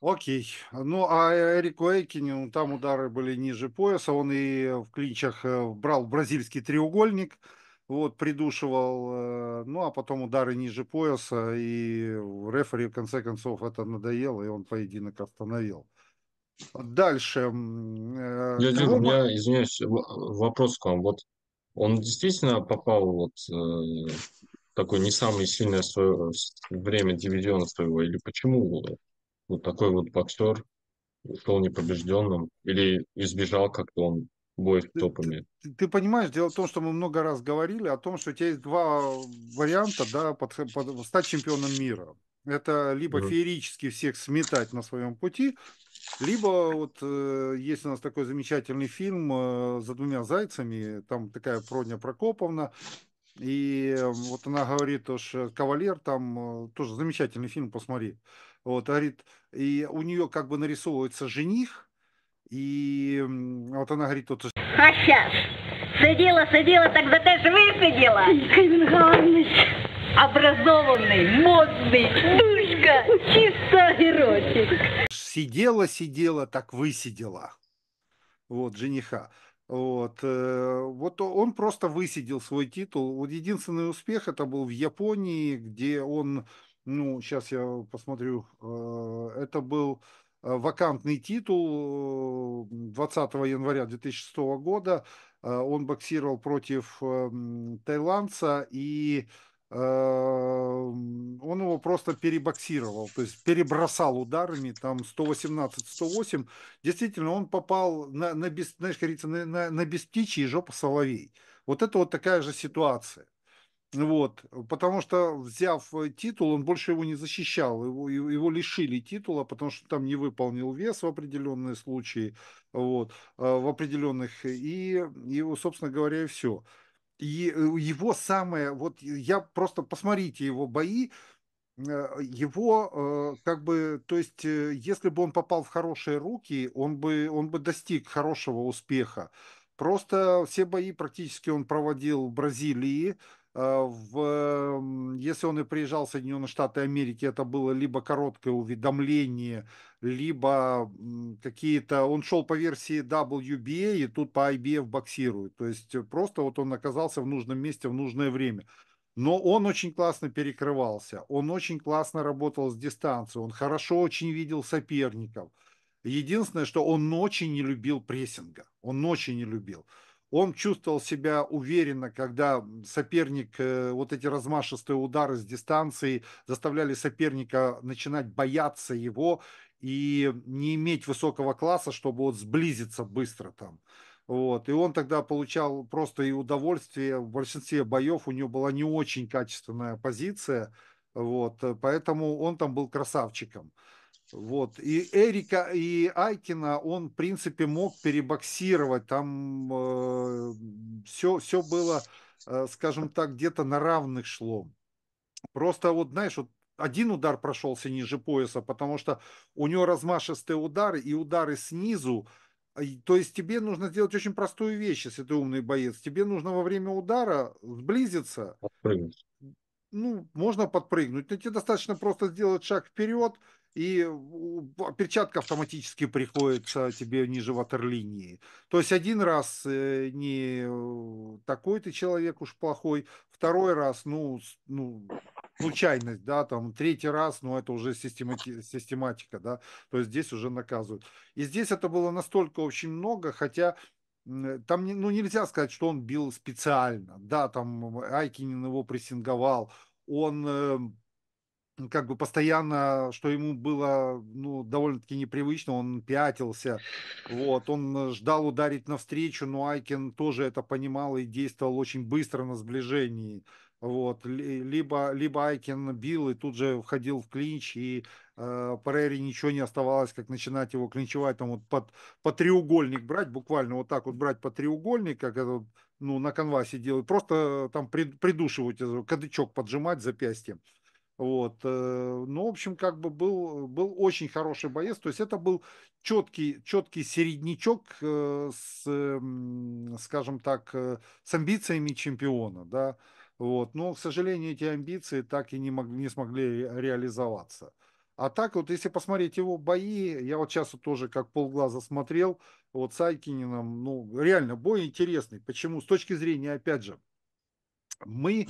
Окей. Ну, а э, Эрику Эйкину там удары были ниже пояса. Он и в клинчах брал бразильский треугольник – вот, придушивал, э, ну, а потом удары ниже пояса, и рефери, в конце концов, это надоело, и он поединок остановил. А дальше. Э, я, Дюр, у меня, извиняюсь, вопрос к вам. Вот он действительно попал вот э, такое не самое сильное свое время дивизиона своего, или почему вот такой вот боксер ушел непобежденным, или избежал как-то он бойстопами. Ты, ты, ты понимаешь, дело в том, что мы много раз говорили о том, что у тебя есть два варианта, да, под, под, стать чемпионом мира. Это либо да. феерически всех сметать на своем пути, либо вот э, есть у нас такой замечательный фильм э, «За двумя зайцами», там такая Продня Прокоповна, и э, вот она говорит, то, что «Кавалер», там э, тоже замечательный фильм, посмотри. Вот, говорит, и у нее как бы нарисовывается жених, и а вот она говорит, вот... А сейчас? Сидела, сидела, тогда ты ж высидела. Кевин Образованный, модный, душка, чисто эротик. Сидела, сидела, так высидела. Вот, жениха. Вот, э, вот он просто высидел свой титул. Вот единственный успех это был в Японии, где он, ну, сейчас я посмотрю, э, это был Э, вакантный титул 20 э, января 2006 года. Э, он боксировал против тайландца, и он его просто перебоксировал, то есть перебросал ударами, там 118-108. Действительно, он попал на, на без, знаешь, говорится, на, на, на бесптичий жопа соловей. Вот это вот такая же ситуация. Вот, потому что взяв э, титул, он больше его не защищал, его, его лишили титула, потому что там не выполнил вес в определенные случаи, вот, э, в определенных, и, и собственно говоря, и все. И э, его самое, вот я просто, посмотрите его бои, его как бы, то есть, если бы он попал в хорошие руки, он бы, он бы достиг хорошего успеха. Просто все бои практически он проводил в Бразилии, Э, в, если он и приезжал в Соединенные Штаты Америки, это было либо короткое уведомление, либо какие-то... Он шел по версии WBA, и тут по IBF боксирует. То есть э, просто вот он оказался в нужном месте в нужное время. Но он очень классно перекрывался, он очень классно работал с дистанции, он хорошо очень видел соперников. Единственное, что он очень не любил прессинга, он очень не любил. Он чувствовал себя уверенно, когда соперник, э, вот эти размашистые удары с дистанции заставляли соперника начинать бояться его и не иметь высокого класса, чтобы вот сблизиться быстро там. Вот. И он тогда получал просто и удовольствие. В большинстве боев у него была не очень качественная позиция. Вот. Э, поэтому он там был красавчиком. Вот. И Эрика и Айкина он, в принципе, мог перебоксировать. Там э, все, все было, э, скажем так, где-то на равных шло. Просто вот, знаешь, вот один удар прошелся ниже пояса, потому что у него размашистые удары и удары снизу. То есть тебе нужно сделать очень простую вещь, если ты умный боец. Тебе нужно во время удара сблизиться. Подпрыгнуть. Ну, можно подпрыгнуть, но тебе достаточно просто сделать шаг вперед – и перчатка автоматически приходится а, тебе ниже ватерлинии. То есть один раз э, не э, такой ты человек уж плохой, второй раз, ну, ну случайность, ну, да, там, третий раз, ну, это уже системати- систематика, да, то есть здесь уже наказывают. И здесь это было настолько очень много, хотя там ну, нельзя сказать, что он бил специально. Да, там Айкинин его прессинговал, он эм, как бы постоянно, что ему было ну, довольно-таки непривычно, он пятился, вот, он э, ждал ударить навстречу, но Айкин тоже это понимал и действовал очень быстро на сближении. Вот. Либо, либо Айкин бил и тут же входил в клинч, и э, Перери ничего не оставалось, как начинать его клинчевать, там вот под, по треугольник брать, буквально вот так вот брать по треугольник, как это ну, на конвасе делают, просто э, там придушивать, э, кадычок поджимать запястьем. Вот. Э, ну, в общем, как бы был, э, был очень хороший боец. То есть это был четкий, четкий середнячок э, с, скажем так, с амбициями чемпиона, да. Вот. Но, к сожалению, эти амбиции так и не, мог, не смогли реализоваться. А так вот, если посмотреть его бои, я вот сейчас вот тоже как полглаза смотрел, вот с Айкинином, ну, реально, бой интересный. Почему? С точки зрения, опять же, мы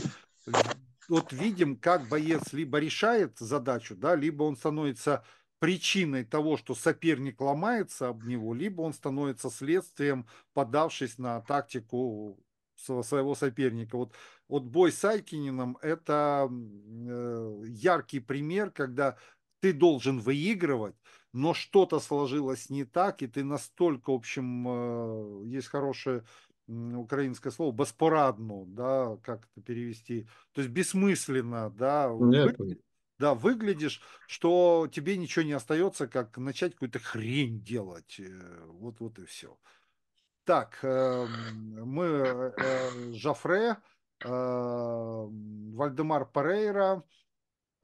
вот видим, как боец либо решает задачу, да, либо он становится причиной того, что соперник ломается об него, либо он становится следствием, подавшись на тактику своего соперника. Вот, вот бой с Айкинином – это э, яркий пример, когда ты должен выигрывать, но что-то сложилось не так, и ты настолько, в общем, э, есть хорошее украинское слово беспорадно, да, как это перевести, то есть бессмысленно, да, Нет. Ну, да, выглядишь, что тебе ничего не остается, как начать какую-то хрень делать, э, вот, вот и все. Так, эм, мы э, Жафре, эм, Вальдемар Перейра,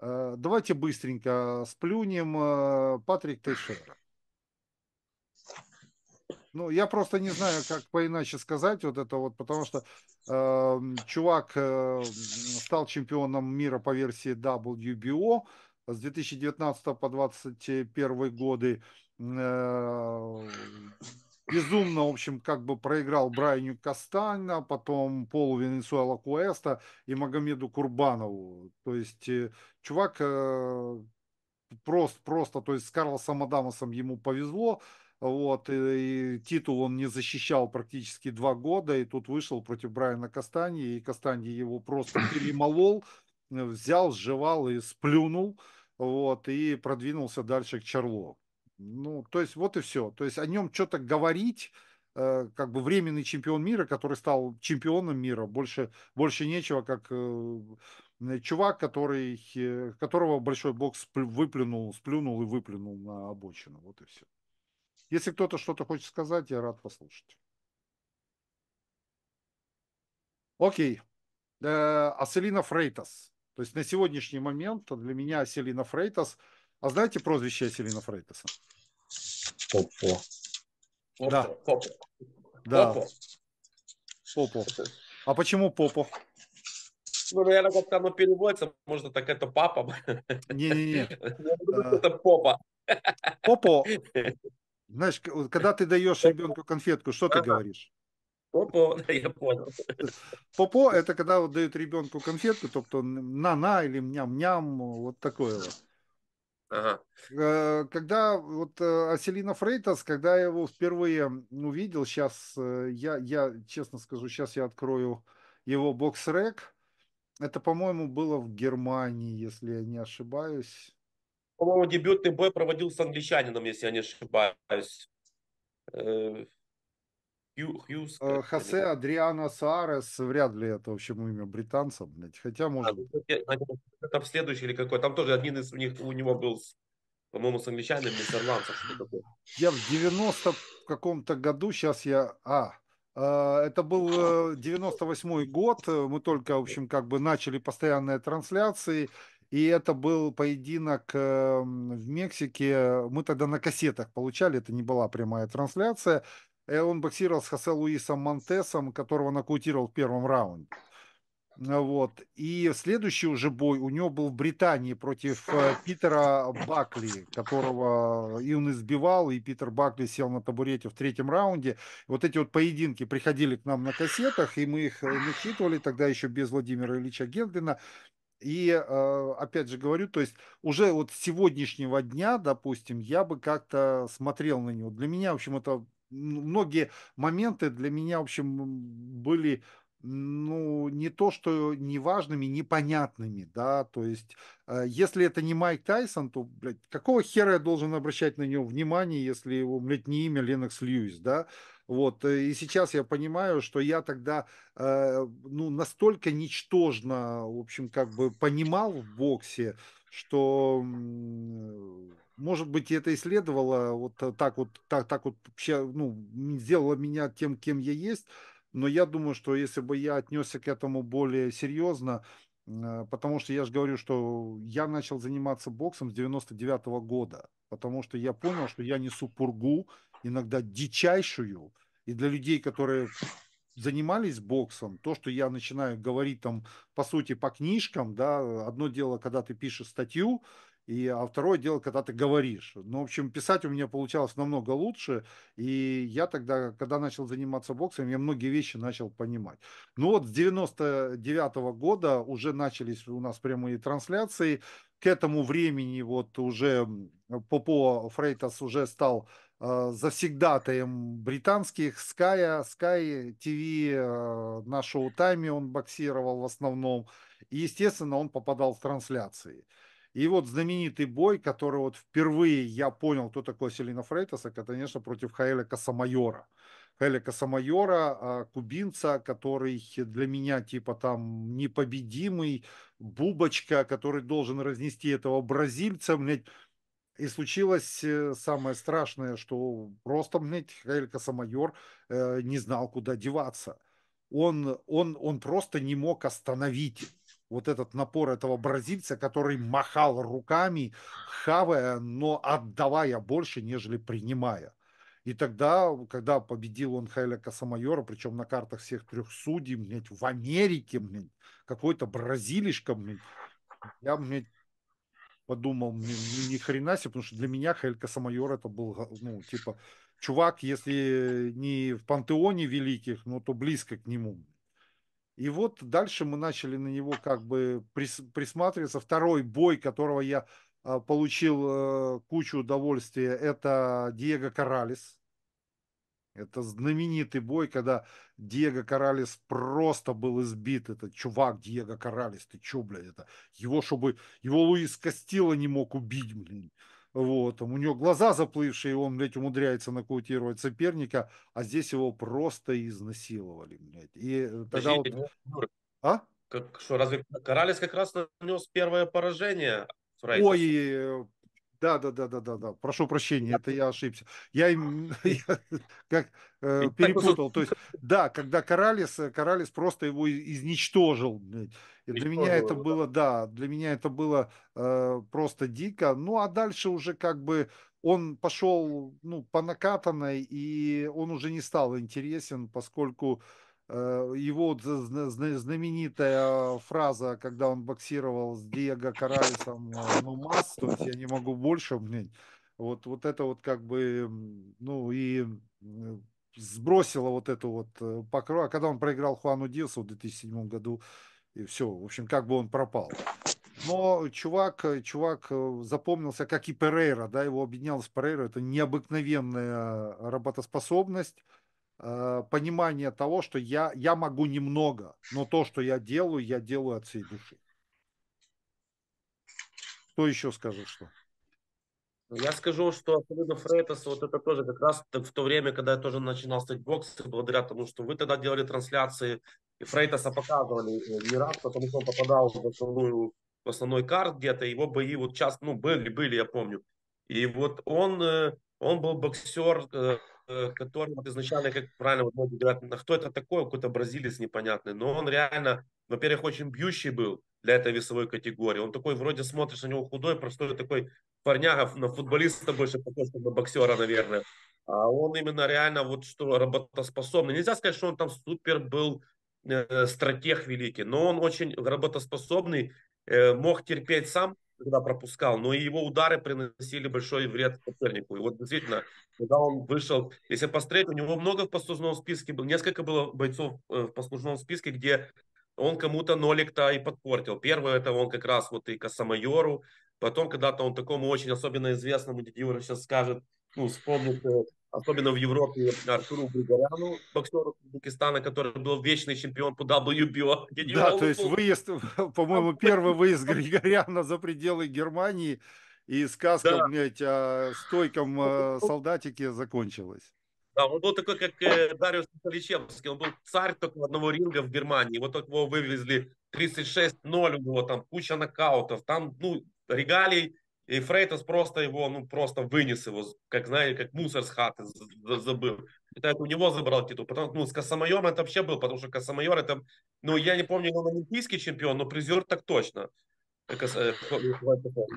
э, давайте быстренько сплюнем Патрик Тейшера. Ну, я просто не знаю, как поиначе сказать вот это вот, потому что э, чувак э, стал чемпионом мира по версии WBO с 2019 по 2021 годы. Э, безумно, в общем, как бы проиграл Брайню Кастана, потом Полу Венесуэла Куэста и Магомеду Курбанову. То есть э, чувак э, просто, просто, то есть с Карлосом Адамасом ему повезло, вот, и, и титул он не защищал практически два года, и тут вышел против Брайана Кастаньи, и Кастаньи его просто перемолол, э, взял, сживал и сплюнул, вот, и продвинулся дальше к Чарло. Ну, то есть вот и все. То есть о нем что-то говорить, э, как бы временный чемпион мира, который стал чемпионом мира, больше, больше нечего, как э, э чувак, который, э, которого большой бокс выплюнул, сплюнул и выплюнул на обочину. Вот и все. Если кто-то что-то хочет сказать, я рад послушать. Окей. Э, Аселина Фрейтас. То есть на сегодняшний момент для меня Аселина Фрейтас. А знаете прозвище Аселина Фрейтаса? Попо. Да. Попо. Да. Попо. Попо. А почему Попо? Ну, наверное, как-то переводится, можно так это папа. Не-не-не. Э. Это попа. Попо, Знаешь, когда ты даешь ребенку конфетку, что ты говоришь? Попо, я понял. Попо – это когда вот дают ребенку конфетку, то тобто на-на или мням-мням, вот такое вот. Ага. Э, когда вот э, Аселина Фрейтас, когда я его впервые увидел, сейчас э, я, я честно скажу, сейчас я открою его бокс-рек. Это, по-моему, было в Германии, если я не ошибаюсь по-моему, дебютный бой проводил с англичанином, если я не ошибаюсь. Э, Хью, Хьюз, э, Хосе или... Адриана Саарес, вряд ли это в вообще имя британца, блядь. Хотя а, может. А, там следующий или какой? Там тоже один из у них у него был, по-моему, с англичанином, с ирландцем, Я в 90 каком-то году, сейчас я. А, э, это был 98 год, мы только, в общем, как бы начали постоянные трансляции, и это был поединок эм, в Мексике. Мы тогда на кассетах получали, это не была прямая трансляция. Э, он боксировал с Хосе Луисом Монтесом, которого нокаутировал в первом раунде. Э, вот. И следующий уже бой у него был в Британии против э, Питера Бакли, которого и он избивал, и Питер Бакли сел на табурете в третьем раунде. Вот эти вот поединки приходили к нам на кассетах, и мы их насчитывали тогда еще без Владимира Ильича Гендлина. И э, опять же говорю, то есть уже вот с сегодняшнего дня, допустим, я бы как-то смотрел на него. Для меня, в общем, это многие моменты для меня, в общем, были ну, не то, что неважными, непонятными, да, то есть, э, если это не Майк Тайсон, то, блядь, какого хера я должен обращать на него внимание, если его, блядь, не имя Ленокс Льюис, да, вот. Э, и сейчас я понимаю, что я тогда э, ну, настолько ничтожно, в общем, как бы понимал в боксе, что может быть, это и следовало вот так вот, так, так вот вообще, ну, сделало меня тем, кем я есть, но я думаю, что если бы я отнесся к этому более серьезно, э, потому что я же говорю, что я начал заниматься боксом с 99 -го года, потому что я понял, что я несу пургу, иногда дичайшую. И для людей, которые занимались боксом, то, что я начинаю говорить там, по сути, по книжкам, да, одно дело, когда ты пишешь статью, и, а второе дело, когда ты говоришь. Ну, в общем, писать у меня получалось намного лучше, и я тогда, когда начал заниматься боксом, я многие вещи начал понимать. Ну вот с 99 -го года уже начались у нас прямые трансляции, к этому времени вот уже Попо Фрейтас уже стал Э, завсегдатаем британских, Sky, Sky TV, э, на шоу-тайме он боксировал в основном. И, естественно, он попадал в трансляции. И вот знаменитый бой, который вот впервые я понял, кто такой Селина Фрейтаса, это, конечно, против Хаэля Касамайора. Хаэля Касамайора, э, кубинца, который для меня типа там непобедимый, бубочка, который должен разнести этого бразильца. Блядь, и случилось э, самое страшное, что просто Михаил Косомайор э, не знал, куда деваться. Он, он, он просто не мог остановить вот этот напор этого бразильца, который махал руками, хавая, но отдавая больше, нежели принимая. И тогда, когда победил он Хайля Касамайора, причем на картах всех трех судей, блядь, в Америке, блядь, какой-то бразилишка, блядь, я, блядь, подумал, ни, ну, ни хрена себе, потому что для меня Хелька Самайор это был, ну, типа, чувак, если не в пантеоне великих, но ну, то близко к нему. И вот дальше мы начали на него как бы прис, присматриваться. Второй бой, которого я а, получил э, кучу удовольствия, это Диего Коралес это знаменитый бой, когда Диего Коралес просто был избит. Это чувак Диего Коралес, ты чё, блядь, это его, чтобы его Луис Костила не мог убить, блин. Вот, у него глаза заплывшие, и он, блядь, умудряется нокаутировать соперника, а здесь его просто изнасиловали, блядь. И э, тогда Подожди, вот... а? Как, что, разве Коралес как раз нанес первое поражение? Фрейду? Ой, э, да, да, да, да, да, да. Прошу прощения, это я ошибся. Я, им, я как э, перепутал. То есть, да, когда Коралис, э, Коралис просто его изничтожил. И для меня это было, да, для меня это было э, просто дико. Ну, а дальше уже как бы он пошел ну, по накатанной, и он уже не стал интересен, поскольку Э, его знаменитая фраза, когда он боксировал с Диего Каралисом, э, ну, масс, то есть я не могу больше, блин, вот, вот это вот как бы, ну, и э, сбросило вот эту вот покро. А когда он проиграл Хуану Диасу в 2007 году, и все, в общем, как бы он пропал. Но чувак, чувак запомнился, как и Перейра, да, его объединял с Перейра, это необыкновенная работоспособность, Э, понимание того, что я, я могу немного, но то, что я делаю, я делаю от всей души. Кто еще скажет что? Ну, я скажу, что абсолютно Фрейтас, вот это тоже как раз в то время, когда я тоже начинал стать боксом, благодаря тому, что вы тогда делали трансляции, и Фрейтаса показывали не раз, потому что он попадал в основную в основной карт где-то, его бои вот часто, ну, были, были, я помню. И вот он, э, он был боксер, э, Э, который изначально, как правильно вот многие говорят, на кто это такой, какой-то бразилец непонятный, но он реально, во-первых, очень бьющий был для этой весовой категории. Он такой, вроде смотришь на него худой, простой такой парняга, на футболиста больше похож, на боксера, наверное. А он именно реально вот что работоспособный. Нельзя сказать, что он там супер был э, стратег великий, но он очень работоспособный, э, мог терпеть сам, когда пропускал, но и его удары приносили большой вред сопернику. И вот действительно, когда он вышел, если посмотреть, у него много в послужном списке было, несколько было бойцов э, в послужном списке, где он кому-то нолик-то и подпортил. Первое это он как раз вот и Косомайору, потом когда-то он такому очень особенно известному Дедивру сейчас скажет, ну, вспомнит э, особенно в Европе, Артуру Григоряну, боксеру Узбекистана, который был вечный чемпион по WBO. Да, то есть выезд, по-моему, первый выезд Григоряна за пределы Германии и сказка, да. блядь, о стойком ну, э, солдатике закончилась. Да, он был такой, как э, Дарьев Соличевский. Он был царь только одного ринга в Германии. Вот его вывезли 36-0, у него там куча нокаутов. Там, ну, регалий и Фрейтас просто его, ну, просто вынес его, как, знаете, как мусор с хаты забыл. Это у него забрал титул. Потом, ну, с Косомайором это вообще был, потому что Косомайор это, ну, я не помню, он олимпийский чемпион, но призер так точно. Э, э, э,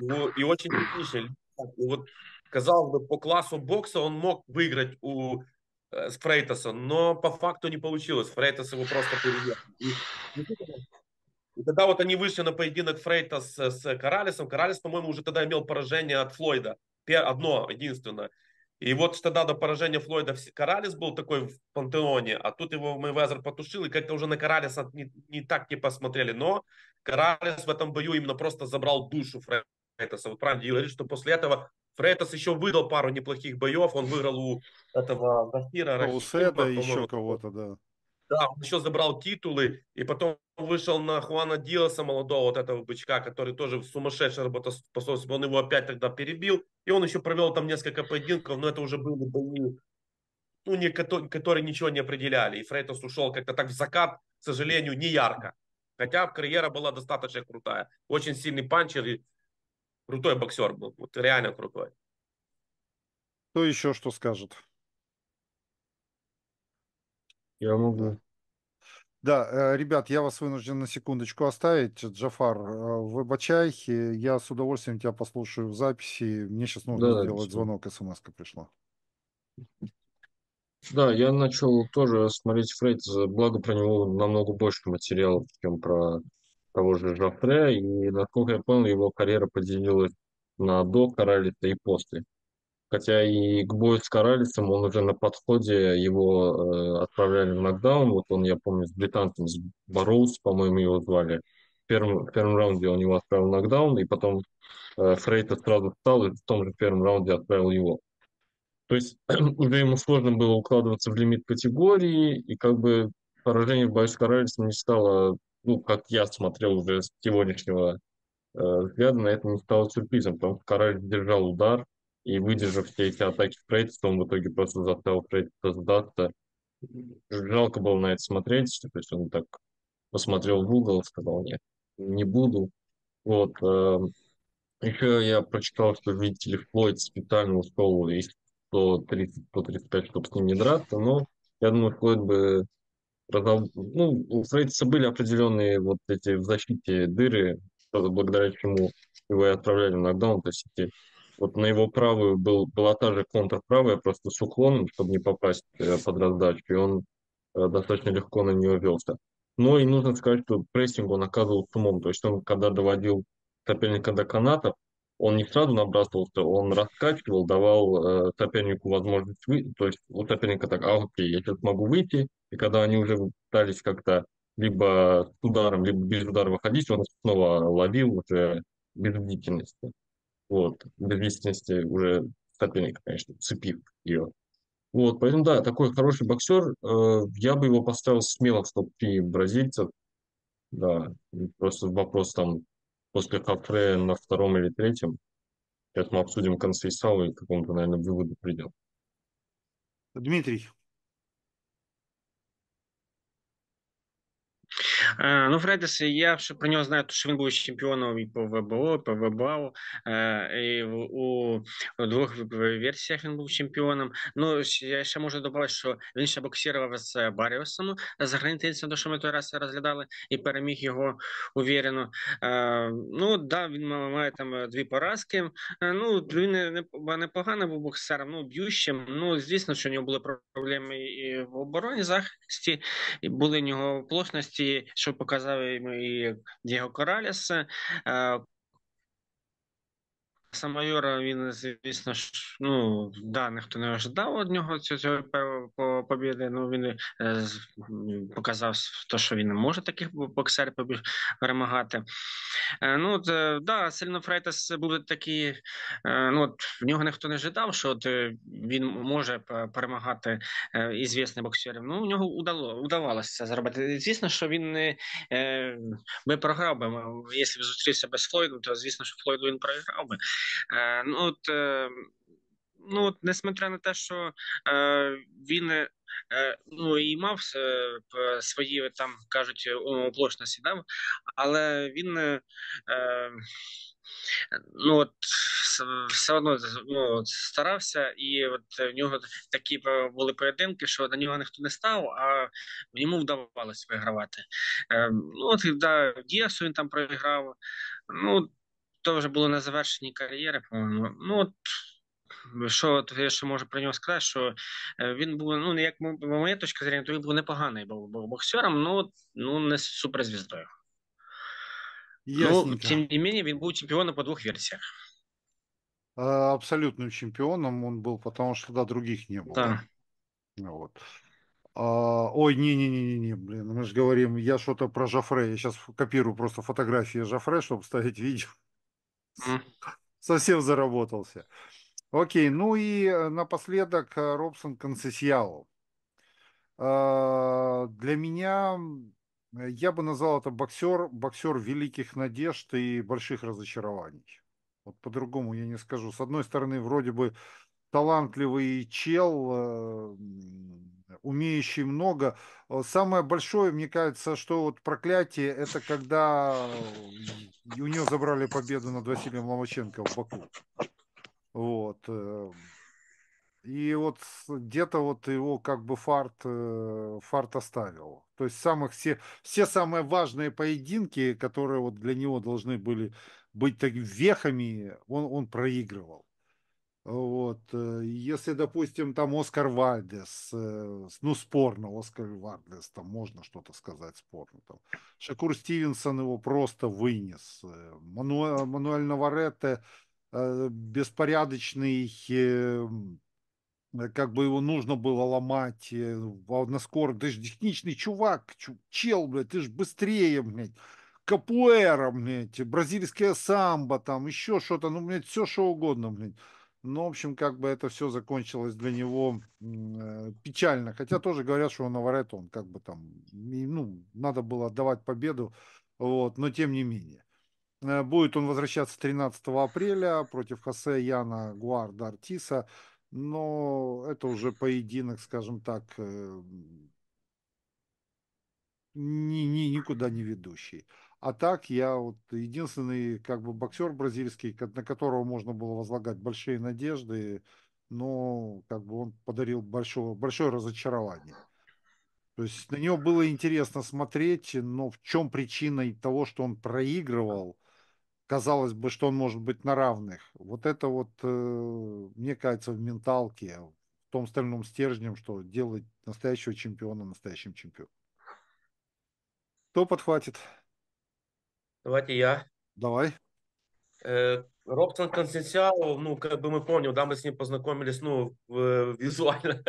ну, и очень отличный. Вот, казалось бы, по классу бокса он мог выиграть у Фрейтаса, но по факту не получилось. Фрейтас его просто переехал. И тогда вот они вышли на поединок Фрейта с, с Коралесом, Коралес, по-моему, уже тогда имел поражение от Флойда. Одно, единственное. И вот тогда до поражения Флойда Коралес был такой в пантеоне, а тут его Мэйвезер потушил, и как-то уже на Коралеса не, не так не посмотрели. Но Коралес в этом бою именно просто забрал душу Фрейтаса. Вот правильно говорит, что после этого Фрейтас еще выдал пару неплохих боев. Он выиграл у этого Захира. Ну, у Седа еще кого-то, да. Да, он еще забрал титулы, и потом вышел на Хуана Диаса, молодого вот этого бычка, который тоже сумасшедший работоспособность. Он его опять тогда перебил. И он еще провел там несколько поединков, но это уже были бои, ну, не, которые ничего не определяли. И Фрейтос ушел как-то так в закат, к сожалению, не ярко. Хотя карьера была достаточно крутая. Очень сильный панчер и крутой боксер был. Вот реально крутой. Кто еще что скажет? Я могу. Да, э, ребят, я вас вынужден на секундочку оставить. Джафар, э, выбачай, я с удовольствием тебя послушаю в записи. Мне сейчас нужно да, сделать да, звонок, смс пришла. Да, я начал тоже смотреть Фрейд, благо про него намного больше материалов, чем про того же Жафре, и, насколько я понял, его карьера поделилась на до Королита и после. Хотя и к бою с Коралисом он уже на подходе, его э, отправляли в нокдаун. Вот он, я помню, с британцем, с Бароуз, по-моему, его звали. В первом, в первом раунде он его отправил в нокдаун, и потом э, Фрейта сразу встал и в том же первом раунде отправил его. То есть уже ему сложно было укладываться в лимит категории, и как бы поражение в бою с Коралисом не стало, ну, как я смотрел уже с сегодняшнего э, взгляда, на это не стало сюрпризом, потому что Коралис держал удар, и выдержав все эти атаки правительства, он в итоге просто заставил правительство сдаться. Жалко было на это смотреть, то есть он так посмотрел в угол, сказал, нет, не буду. Вот. Эм, Еще я прочитал, что, видите ли, Флойд специально ушел из 130-135, чтобы с ним не драться, но я думаю, Флойд бы продал... Ну, у Фрейдса были определенные вот эти в защите дыры, благодаря чему его и отправляли на нокдаун, то есть эти вот на его правую был, была та же контрправая, просто с уклоном, чтобы не попасть э, под раздачу, и он э, достаточно легко на нее велся. Но ну и нужно сказать, что прессинг он оказывал с умом, то есть он, когда доводил соперника до каната, он не сразу набрасывался, он раскачивал, давал э, сопернику возможность выйти, то есть у соперника так, а окей, я сейчас могу выйти, и когда они уже пытались как-то либо с ударом, либо без удара выходить, он снова ловил уже без бдительности. Вот, в зависимости уже соперника, конечно, цепив ее. Вот, поэтому, да, такой хороший боксер. Э, я бы его поставил смело в топ-3 бразильцев. Да, просто вопрос там после Капре на втором или третьем. Сейчас мы обсудим консейсал и к какому-то, наверное, выводу придем. Дмитрий, Е, ну, Фредес, я ще про нього знаю, що він був чемпіоном і по ВБО, і по ВБАО, е, і у двох версіях він був чемпіоном. Ну, я ще можу додати, що він ще боксував з Баріосом, з гранітинцем, до що ми той раз розглядали, і переміг його увірено. Е, ну, да, він має там дві поразки. Ну, він не непоганий був боксером, ну, б'ющим. Ну, звісно, що у нього були проблеми і в обороні захисті, і були у нього плотності, що показав йому і Діго Кораліс. А, Майора, він, звісно ж, ну да, ніхто не ожидав від нього цього побіди. Ну він е, показав то, що він не може таких боксерів перемагати. Е, ну от, е, да, Сильно Фрейтас буде такий. Е, ну от в нього ніхто не ожидав, що от е, він може перемагати е, ізвісних боксерів. Ну у нього удало удавалося це зробити. Звісно, що він не е, би програв би. Якщо б зустрівся без Флойду, то звісно, що Флойду він програв би. Е, ну от е, ну несмотря на те, що е, він. Ну і мав свої там кажуть оплошності, да? але він ну от все одно ну, старався, і от в нього такі були поєдинки, що на нього ніхто не став, а йому вдавалося вигравати. ну от да, Діасу він там проіграв. Ну то вже було на завершенні кар'єри. по-моєму. Ну от що то я ще можу про нього сказати, що э, він був, ну як моя точка зору, то він був непоганий боксером, ну ну не суперзвіздою. Ну, Ясненько. Ну, тем не менее, він був чемпіоном по двох версіях. Абсолютным чемпионом он был, потому что да, других не было. Да. Вот. Ну, а, ой, не-не-не-не, блин, мы же говорим, я что-то про Жофре, я сейчас копирую просто фотографии Жофре, чтобы ставить видео. Совсем заработался. Окей, ну и э, напоследок э, Робсон Консесиалу. Для меня э, я бы назвал это боксер, боксер великих надежд и больших разочарований. Вот по-другому я не скажу. С одной стороны, вроде бы талантливый чел, э, умеющий много. Э, самое большое, мне кажется, что вот проклятие, это когда у него забрали победу над Василием Ломаченко в Баку. Вот. Э, и вот где-то вот его как бы фарт, фарт оставил. То есть самых все, все самые важные поединки, которые вот для него должны были быть так вехами, он, он проигрывал. Вот. Э, если, допустим, там Оскар Вальдес, э, ну, спорно Оскар Вальдес, там можно что-то сказать спорно. Там. Шакур Стивенсон его просто вынес. Э, Ману... Мануэль Наваретте беспорядочный, как бы его нужно было ломать а, на скорость. Ты же техничный чувак, чел, блядь, ты же быстрее, блядь капуэра, блядь, бразильская самба, там еще что-то, ну, блядь, все что угодно, блядь. Ну, в общем, как бы это все закончилось для него э, печально. Хотя тоже говорят, что он наворот, он как бы там, ну, надо было отдавать победу, вот, но тем не менее. Э, будет он возвращаться 13 апреля против Хосе Яна Гуарда Артиса, но это уже поединок, скажем так, э, ни, ни, никуда не ведущий. А так я вот единственный как бы боксер бразильский, на которого можно было возлагать большие надежды, но как бы он подарил большое, большое разочарование. То есть на него было интересно смотреть, но в чем причина того, что он проигрывал, казалось бы, что он может быть на равных. Вот это вот, э, мне кажется, в менталке, в том стальном стержнем, что делать настоящего чемпиона настоящим чемпионом. Кто подхватит? Давайте я. Давай. Э, Робсон Консенсиал, ну, как бы мы помним, да, мы с ним познакомились, ну, визуально.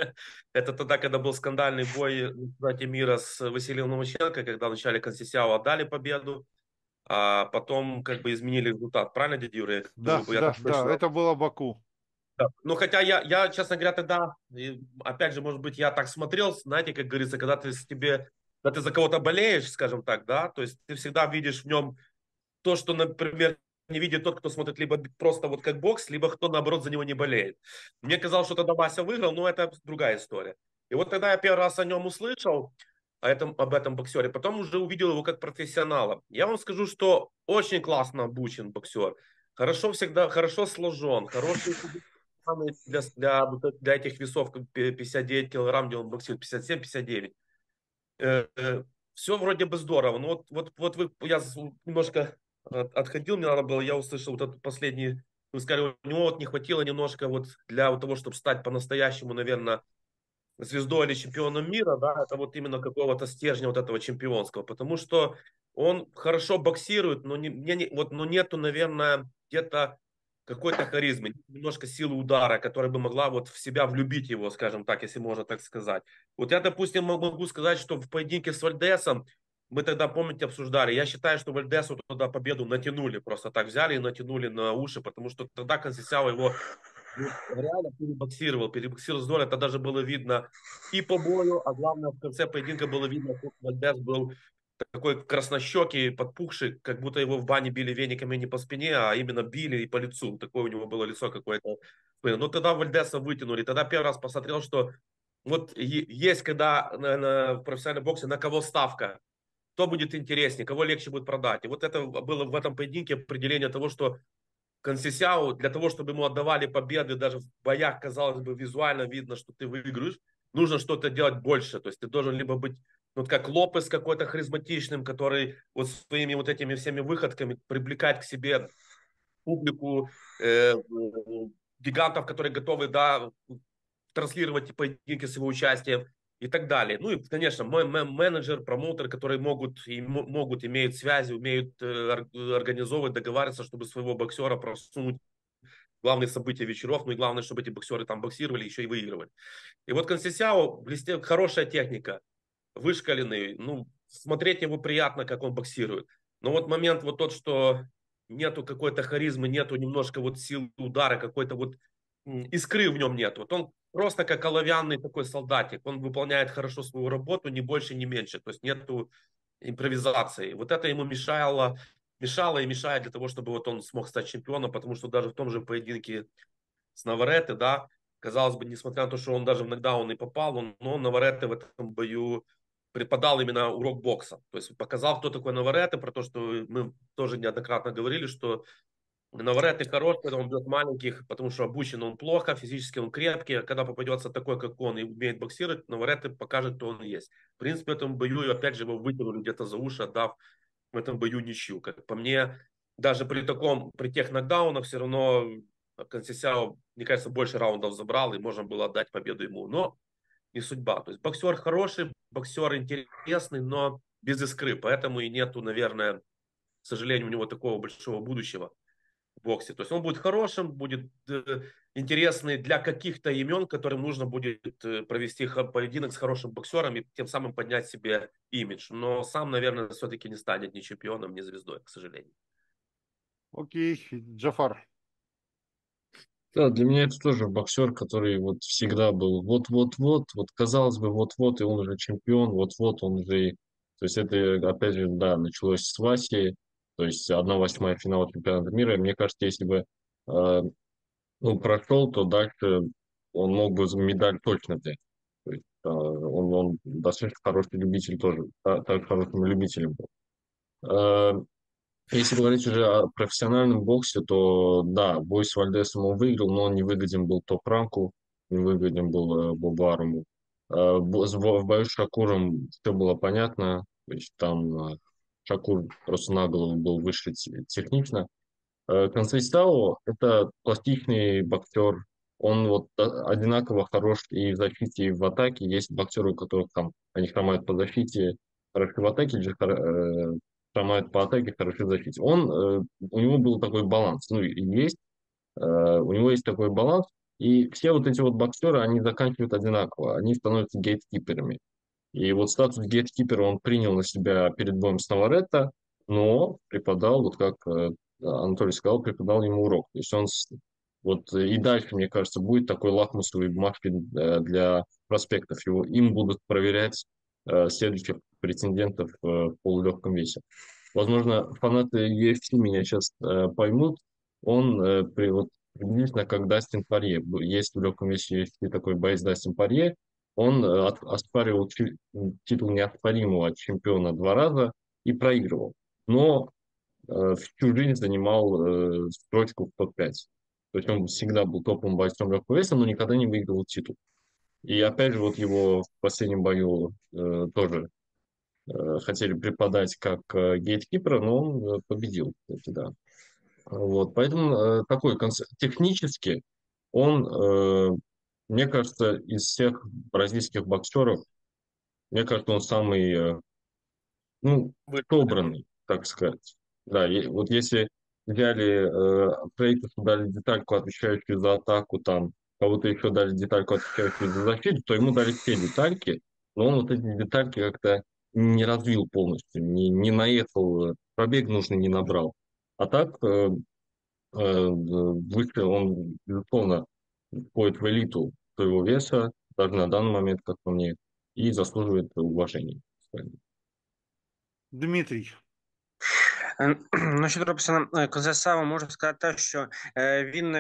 Это тогда, когда был скандальный бой кстати, мира с Василием Новоченко, когда вначале Консенсиалу отдали победу, а потом как бы изменили результат. Правильно, дядя Юрий? Да, да, да, да, это было Баку. Да. Ну, хотя я, я, честно говоря, тогда, опять же, может быть, я так смотрел, знаете, как говорится, когда ты тебе, когда ты за кого-то болеешь, скажем так, да, то есть ты всегда видишь в нем то, что, например, не видит тот, кто смотрит либо просто вот как бокс, либо кто, наоборот, за него не болеет. Мне казалось, что тогда Вася выиграл, но это другая история. И вот тогда я первый раз о нем услышал, о этом, об этом боксере, потом уже увидел его как профессионала. Я вам скажу, что очень классно обучен боксер, хорошо всегда, хорошо сложен, хороший для, для, для этих весов, 59 килограмм, где он боксирует, 57-59. Э, э, все вроде бы здорово, но вот, вот, вот вы, я немножко отходил, мне надо было, я услышал вот этот последний, вы ну, сказали, у него вот не хватило немножко вот для того, чтобы стать по-настоящему, наверное, звездой или чемпионом мира, да, это вот именно какого-то стержня вот этого чемпионского, потому что он хорошо боксирует, но, не, не, вот, но нету, наверное, где-то какой-то харизмы, немножко силы удара, которая бы могла вот в себя влюбить его, скажем так, если можно так сказать. Вот я, допустим, могу сказать, что в поединке с Вальдесом мы тогда, помните, обсуждали. Я считаю, что Вальдесу тогда победу натянули, просто так взяли и натянули на уши, потому что тогда Консисяо его ну, реально перебоксировал, перебоксировал здорово. Это даже было видно и по бою, а главное, в конце поединка было видно, что Вальдес был такой краснощекий, подпухший, как будто его в бане били вениками не по спине, а именно били и по лицу. Такое у него было лицо какое-то. Но ну, тогда Вальдеса вытянули. Тогда первый раз посмотрел, что вот есть, когда наверное, в профессиональном боксе на кого ставка кто будет интереснее, кого легче будет продать. И вот это было в этом поединке определение того, что Консисяу, для того, чтобы ему отдавали победы, даже в боях, казалось бы, визуально видно, что ты выиграешь, нужно что-то делать больше. То есть ты должен либо быть ну, вот как Лопес какой-то харизматичным, который вот своими вот этими всеми выходками привлекает к себе публику э, э, гигантов, которые готовы, да, транслировать поединки с его участием и так далее. Ну и, конечно, менеджер, промоутер, которые могут, и могут, имеют связи, умеют э, организовывать, договариваться, чтобы своего боксера просунуть главные события вечеров, ну и главное, чтобы эти боксеры там боксировали, еще и выигрывали. И вот Консисяо, блестел, хорошая техника, вышкаленный, ну, смотреть его приятно, как он боксирует. Но вот момент вот тот, что нету какой-то харизмы, нету немножко вот силы удара, какой-то вот искры в нем нет. Вот он просто как оловянный такой солдатик. Он выполняет хорошо свою работу, не больше, не меньше. То есть нету импровизации. Вот это ему мешало, мешало и мешает для того, чтобы вот он смог стать чемпионом, потому что даже в том же поединке с Навареты, да, казалось бы, несмотря на то, что он даже иногда он и попал, он, но Навареты в этом бою преподал именно урок бокса. То есть показал, кто такой Наварете, про то, что мы тоже неоднократно говорили, что но Веретт хороший, когда он бьет маленьких, потому что обучен он плохо, физически он крепкий. А когда попадется такой, как он, и умеет боксировать, но Веретт покажет, кто он есть. В принципе, в этом бою, опять же, его вытянули где-то за уши, отдав в этом бою ничью. Как по мне, даже при таком, при тех нокдаунах все равно Консисяо, мне кажется, больше раундов забрал, и можно было отдать победу ему. Но не судьба. То есть боксер хороший, боксер интересный, но без искры. Поэтому и нету, наверное, к сожалению, у него такого большого будущего боксе. То есть он будет хорошим, будет э, интересный для каких-то имен, которым нужно будет э, провести поединок с хорошим боксером и тем самым поднять себе имидж. Но сам, наверное, все-таки не станет ни чемпионом, ни звездой, к сожалению. Окей, Джафар. Да, для меня это тоже боксер, который вот всегда был вот-вот-вот, вот казалось бы, вот-вот, и он уже чемпион, вот-вот он уже... То есть это, опять же, да, началось с Васи, то есть 1-8 финала чемпионата мира. мне кажется, если бы э, ну, прошел, то дальше он мог бы медаль точно взять. То есть, э, он, он достаточно хороший любитель тоже, так, хорошим любителем был. Э, если говорить уже о профессиональном боксе, то да, бой с Вальдесом он выиграл, но он не выгоден был топ-ранку, не выгоден был э, Бобаруму. Э, в бою с Шакуром все было понятно, то есть там э, Шакур просто на голову был выше технично. Э, Консейсао – это пластичный боксер. Он вот э, одинаково хорош и в защите, и в атаке. Есть боксеры, у которых там они хромают по защите, хороши в атаке, или э, хромают по атаке, хороши в защите. Он, у него был такой баланс. Ну, есть. У него есть такой баланс. И все вот эти вот боксеры, они заканчивают одинаково. Они становятся гейткиперами. И вот статус гейткипера он принял на себя перед боем с Наваретто, но преподал, вот как э, Анатолий сказал, преподал ему урок. То есть он вот и дальше, мне кажется, будет такой лакмусовый бумажки э, для проспектов. Его, им будут проверять э, следующих претендентов в полулегком весе. Возможно, фанаты UFC меня сейчас поймут. Он при, вот, приблизительно как Дастин Парье. Есть в легком весе UFC такой боец Дастин Парье, он э, оспаривал титул неоспоримого чемпиона два раза и проигрывал. Но э, всю жизнь занимал э, строчку в топ-5. То есть он всегда был топовым бойцом легкого веса, но никогда не выигрывал титул. И опять же, вот его в последнем бою э, тоже э, хотели преподать как э, гейткипера, но он э, победил, кстати, да. Вот, поэтому э, такой концепт. Технически он э, мне кажется, из всех бразильских боксеров, мне кажется, он самый, э, ну, собранный, так сказать. Да, и вот если взяли э, дали детальку, отвечающую за атаку, там, кого-то еще дали детальку, отвечающую за защиту, то ему дали все детальки, но он вот эти детальки как-то не развил полностью, не, не наехал, э, пробег нужный не набрал. А так э, э, выстрел, он, безусловно, входит в элиту своего веса, даже на данный момент, как по мне, и заслуживает уважения. Дмитрий, Е, ну, що робиться е, Козасава, можу сказати, те, що е, він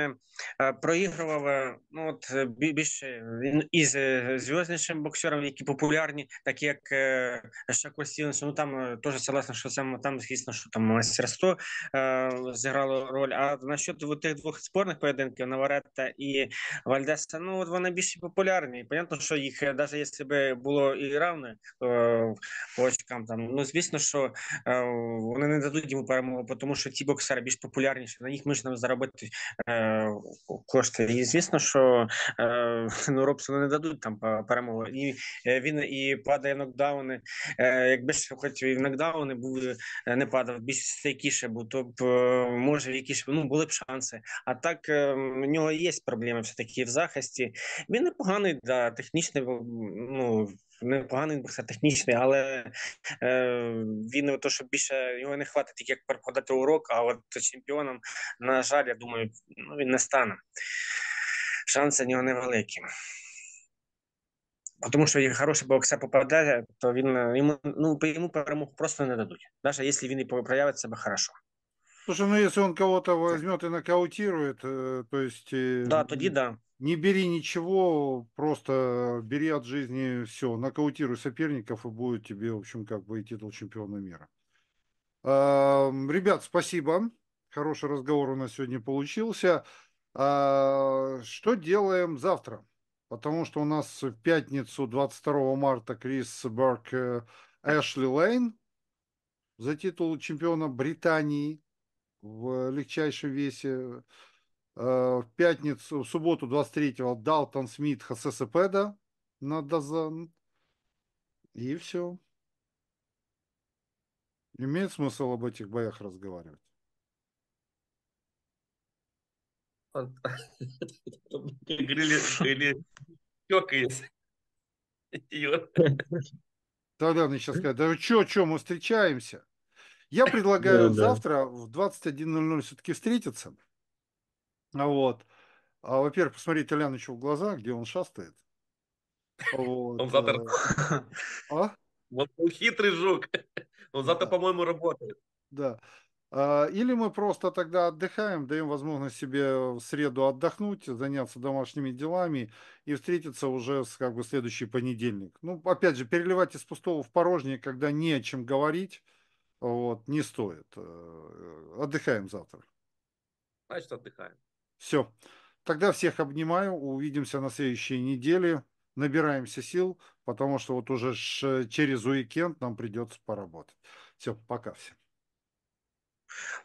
проігрував ну от більше він із зв'язнішим боксером, які популярні, так як Шако Стівенс, ну там теж це власне, що саме там, звісно, що там Мастерство зіграло роль. А насчет тих двох спорних поєдинків Наваретта і Вальдеса, ну от вони більш популярні. І понятно, що їх навіть якщо б було і равне по очкам, там ну звісно, що вони не дадуть тоді ми тому що ці боксери більш популярніші, на них можна заробити е, э, кошти. І звісно, що е, э, ну, Робсону не дадуть там перемогу. І э, він і падає в нокдауни. Е, якби ж хоч і в нокдауни був, не падав, більш стійкіше був, то ну, б може якісь ну, були б шанси. А так е, в нього є проблеми все таки в захисті. Він непоганий, да, технічний ну, непоганий технічний, але е, він то, що більше його не хватить, як перекладати урок. А от чемпіоном, на жаль, я думаю, ну, він не стане. Шанси в нього невеликі. Тому що хороший боксер попаде, то він е, йому ну йому перемогу просто не дадуть, навіть якщо він і проявить себе хорошо. Слушай, ну если он кого-то возьмет и нокаутирует, э, то есть... Э, да, тоді да. Не бери ничего, просто бери от жизни все. Нокаутируй соперников и будет тебе, в общем, как бы и титул чемпиона мира. Ребят, спасибо. Хороший разговор у нас сегодня получился. А, что делаем завтра? Потому что у нас в пятницу 22 марта Крис Берг э, Эшли Лейн за титул чемпиона Британии в легчайшем весе. Э, в пятницу, в субботу 23-го Далтон Смит Хасесепеда на Дазан. И все. Имеет смысл об этих боях разговаривать? Тогда мне сейчас сказать, да что, что, мы встречаемся? Я предлагаю завтра в 21.00 все-таки встретиться. а Вот. А, во-первых, посмотреть Алянычу в глаза, где он шастает. Вот. Он завтра... Э, а? Вот он хитрый жук. Он завтра, да. по-моему, работает. Да. А, или мы просто тогда отдыхаем, даем возможность себе в среду отдохнуть, заняться домашними делами и встретиться уже с как бы следующий понедельник. Ну, опять же, переливать из пустого в порожнее, когда не о чем говорить – вот, не стоит. Э, э, отдыхаем завтра. Значит, отдыхаем. Все. Тогда всех обнимаю. Увидимся на следующей неделе. Набираемся сил, потому что вот уже через уикенд нам придется поработать. Все, пока всем.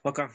Пока.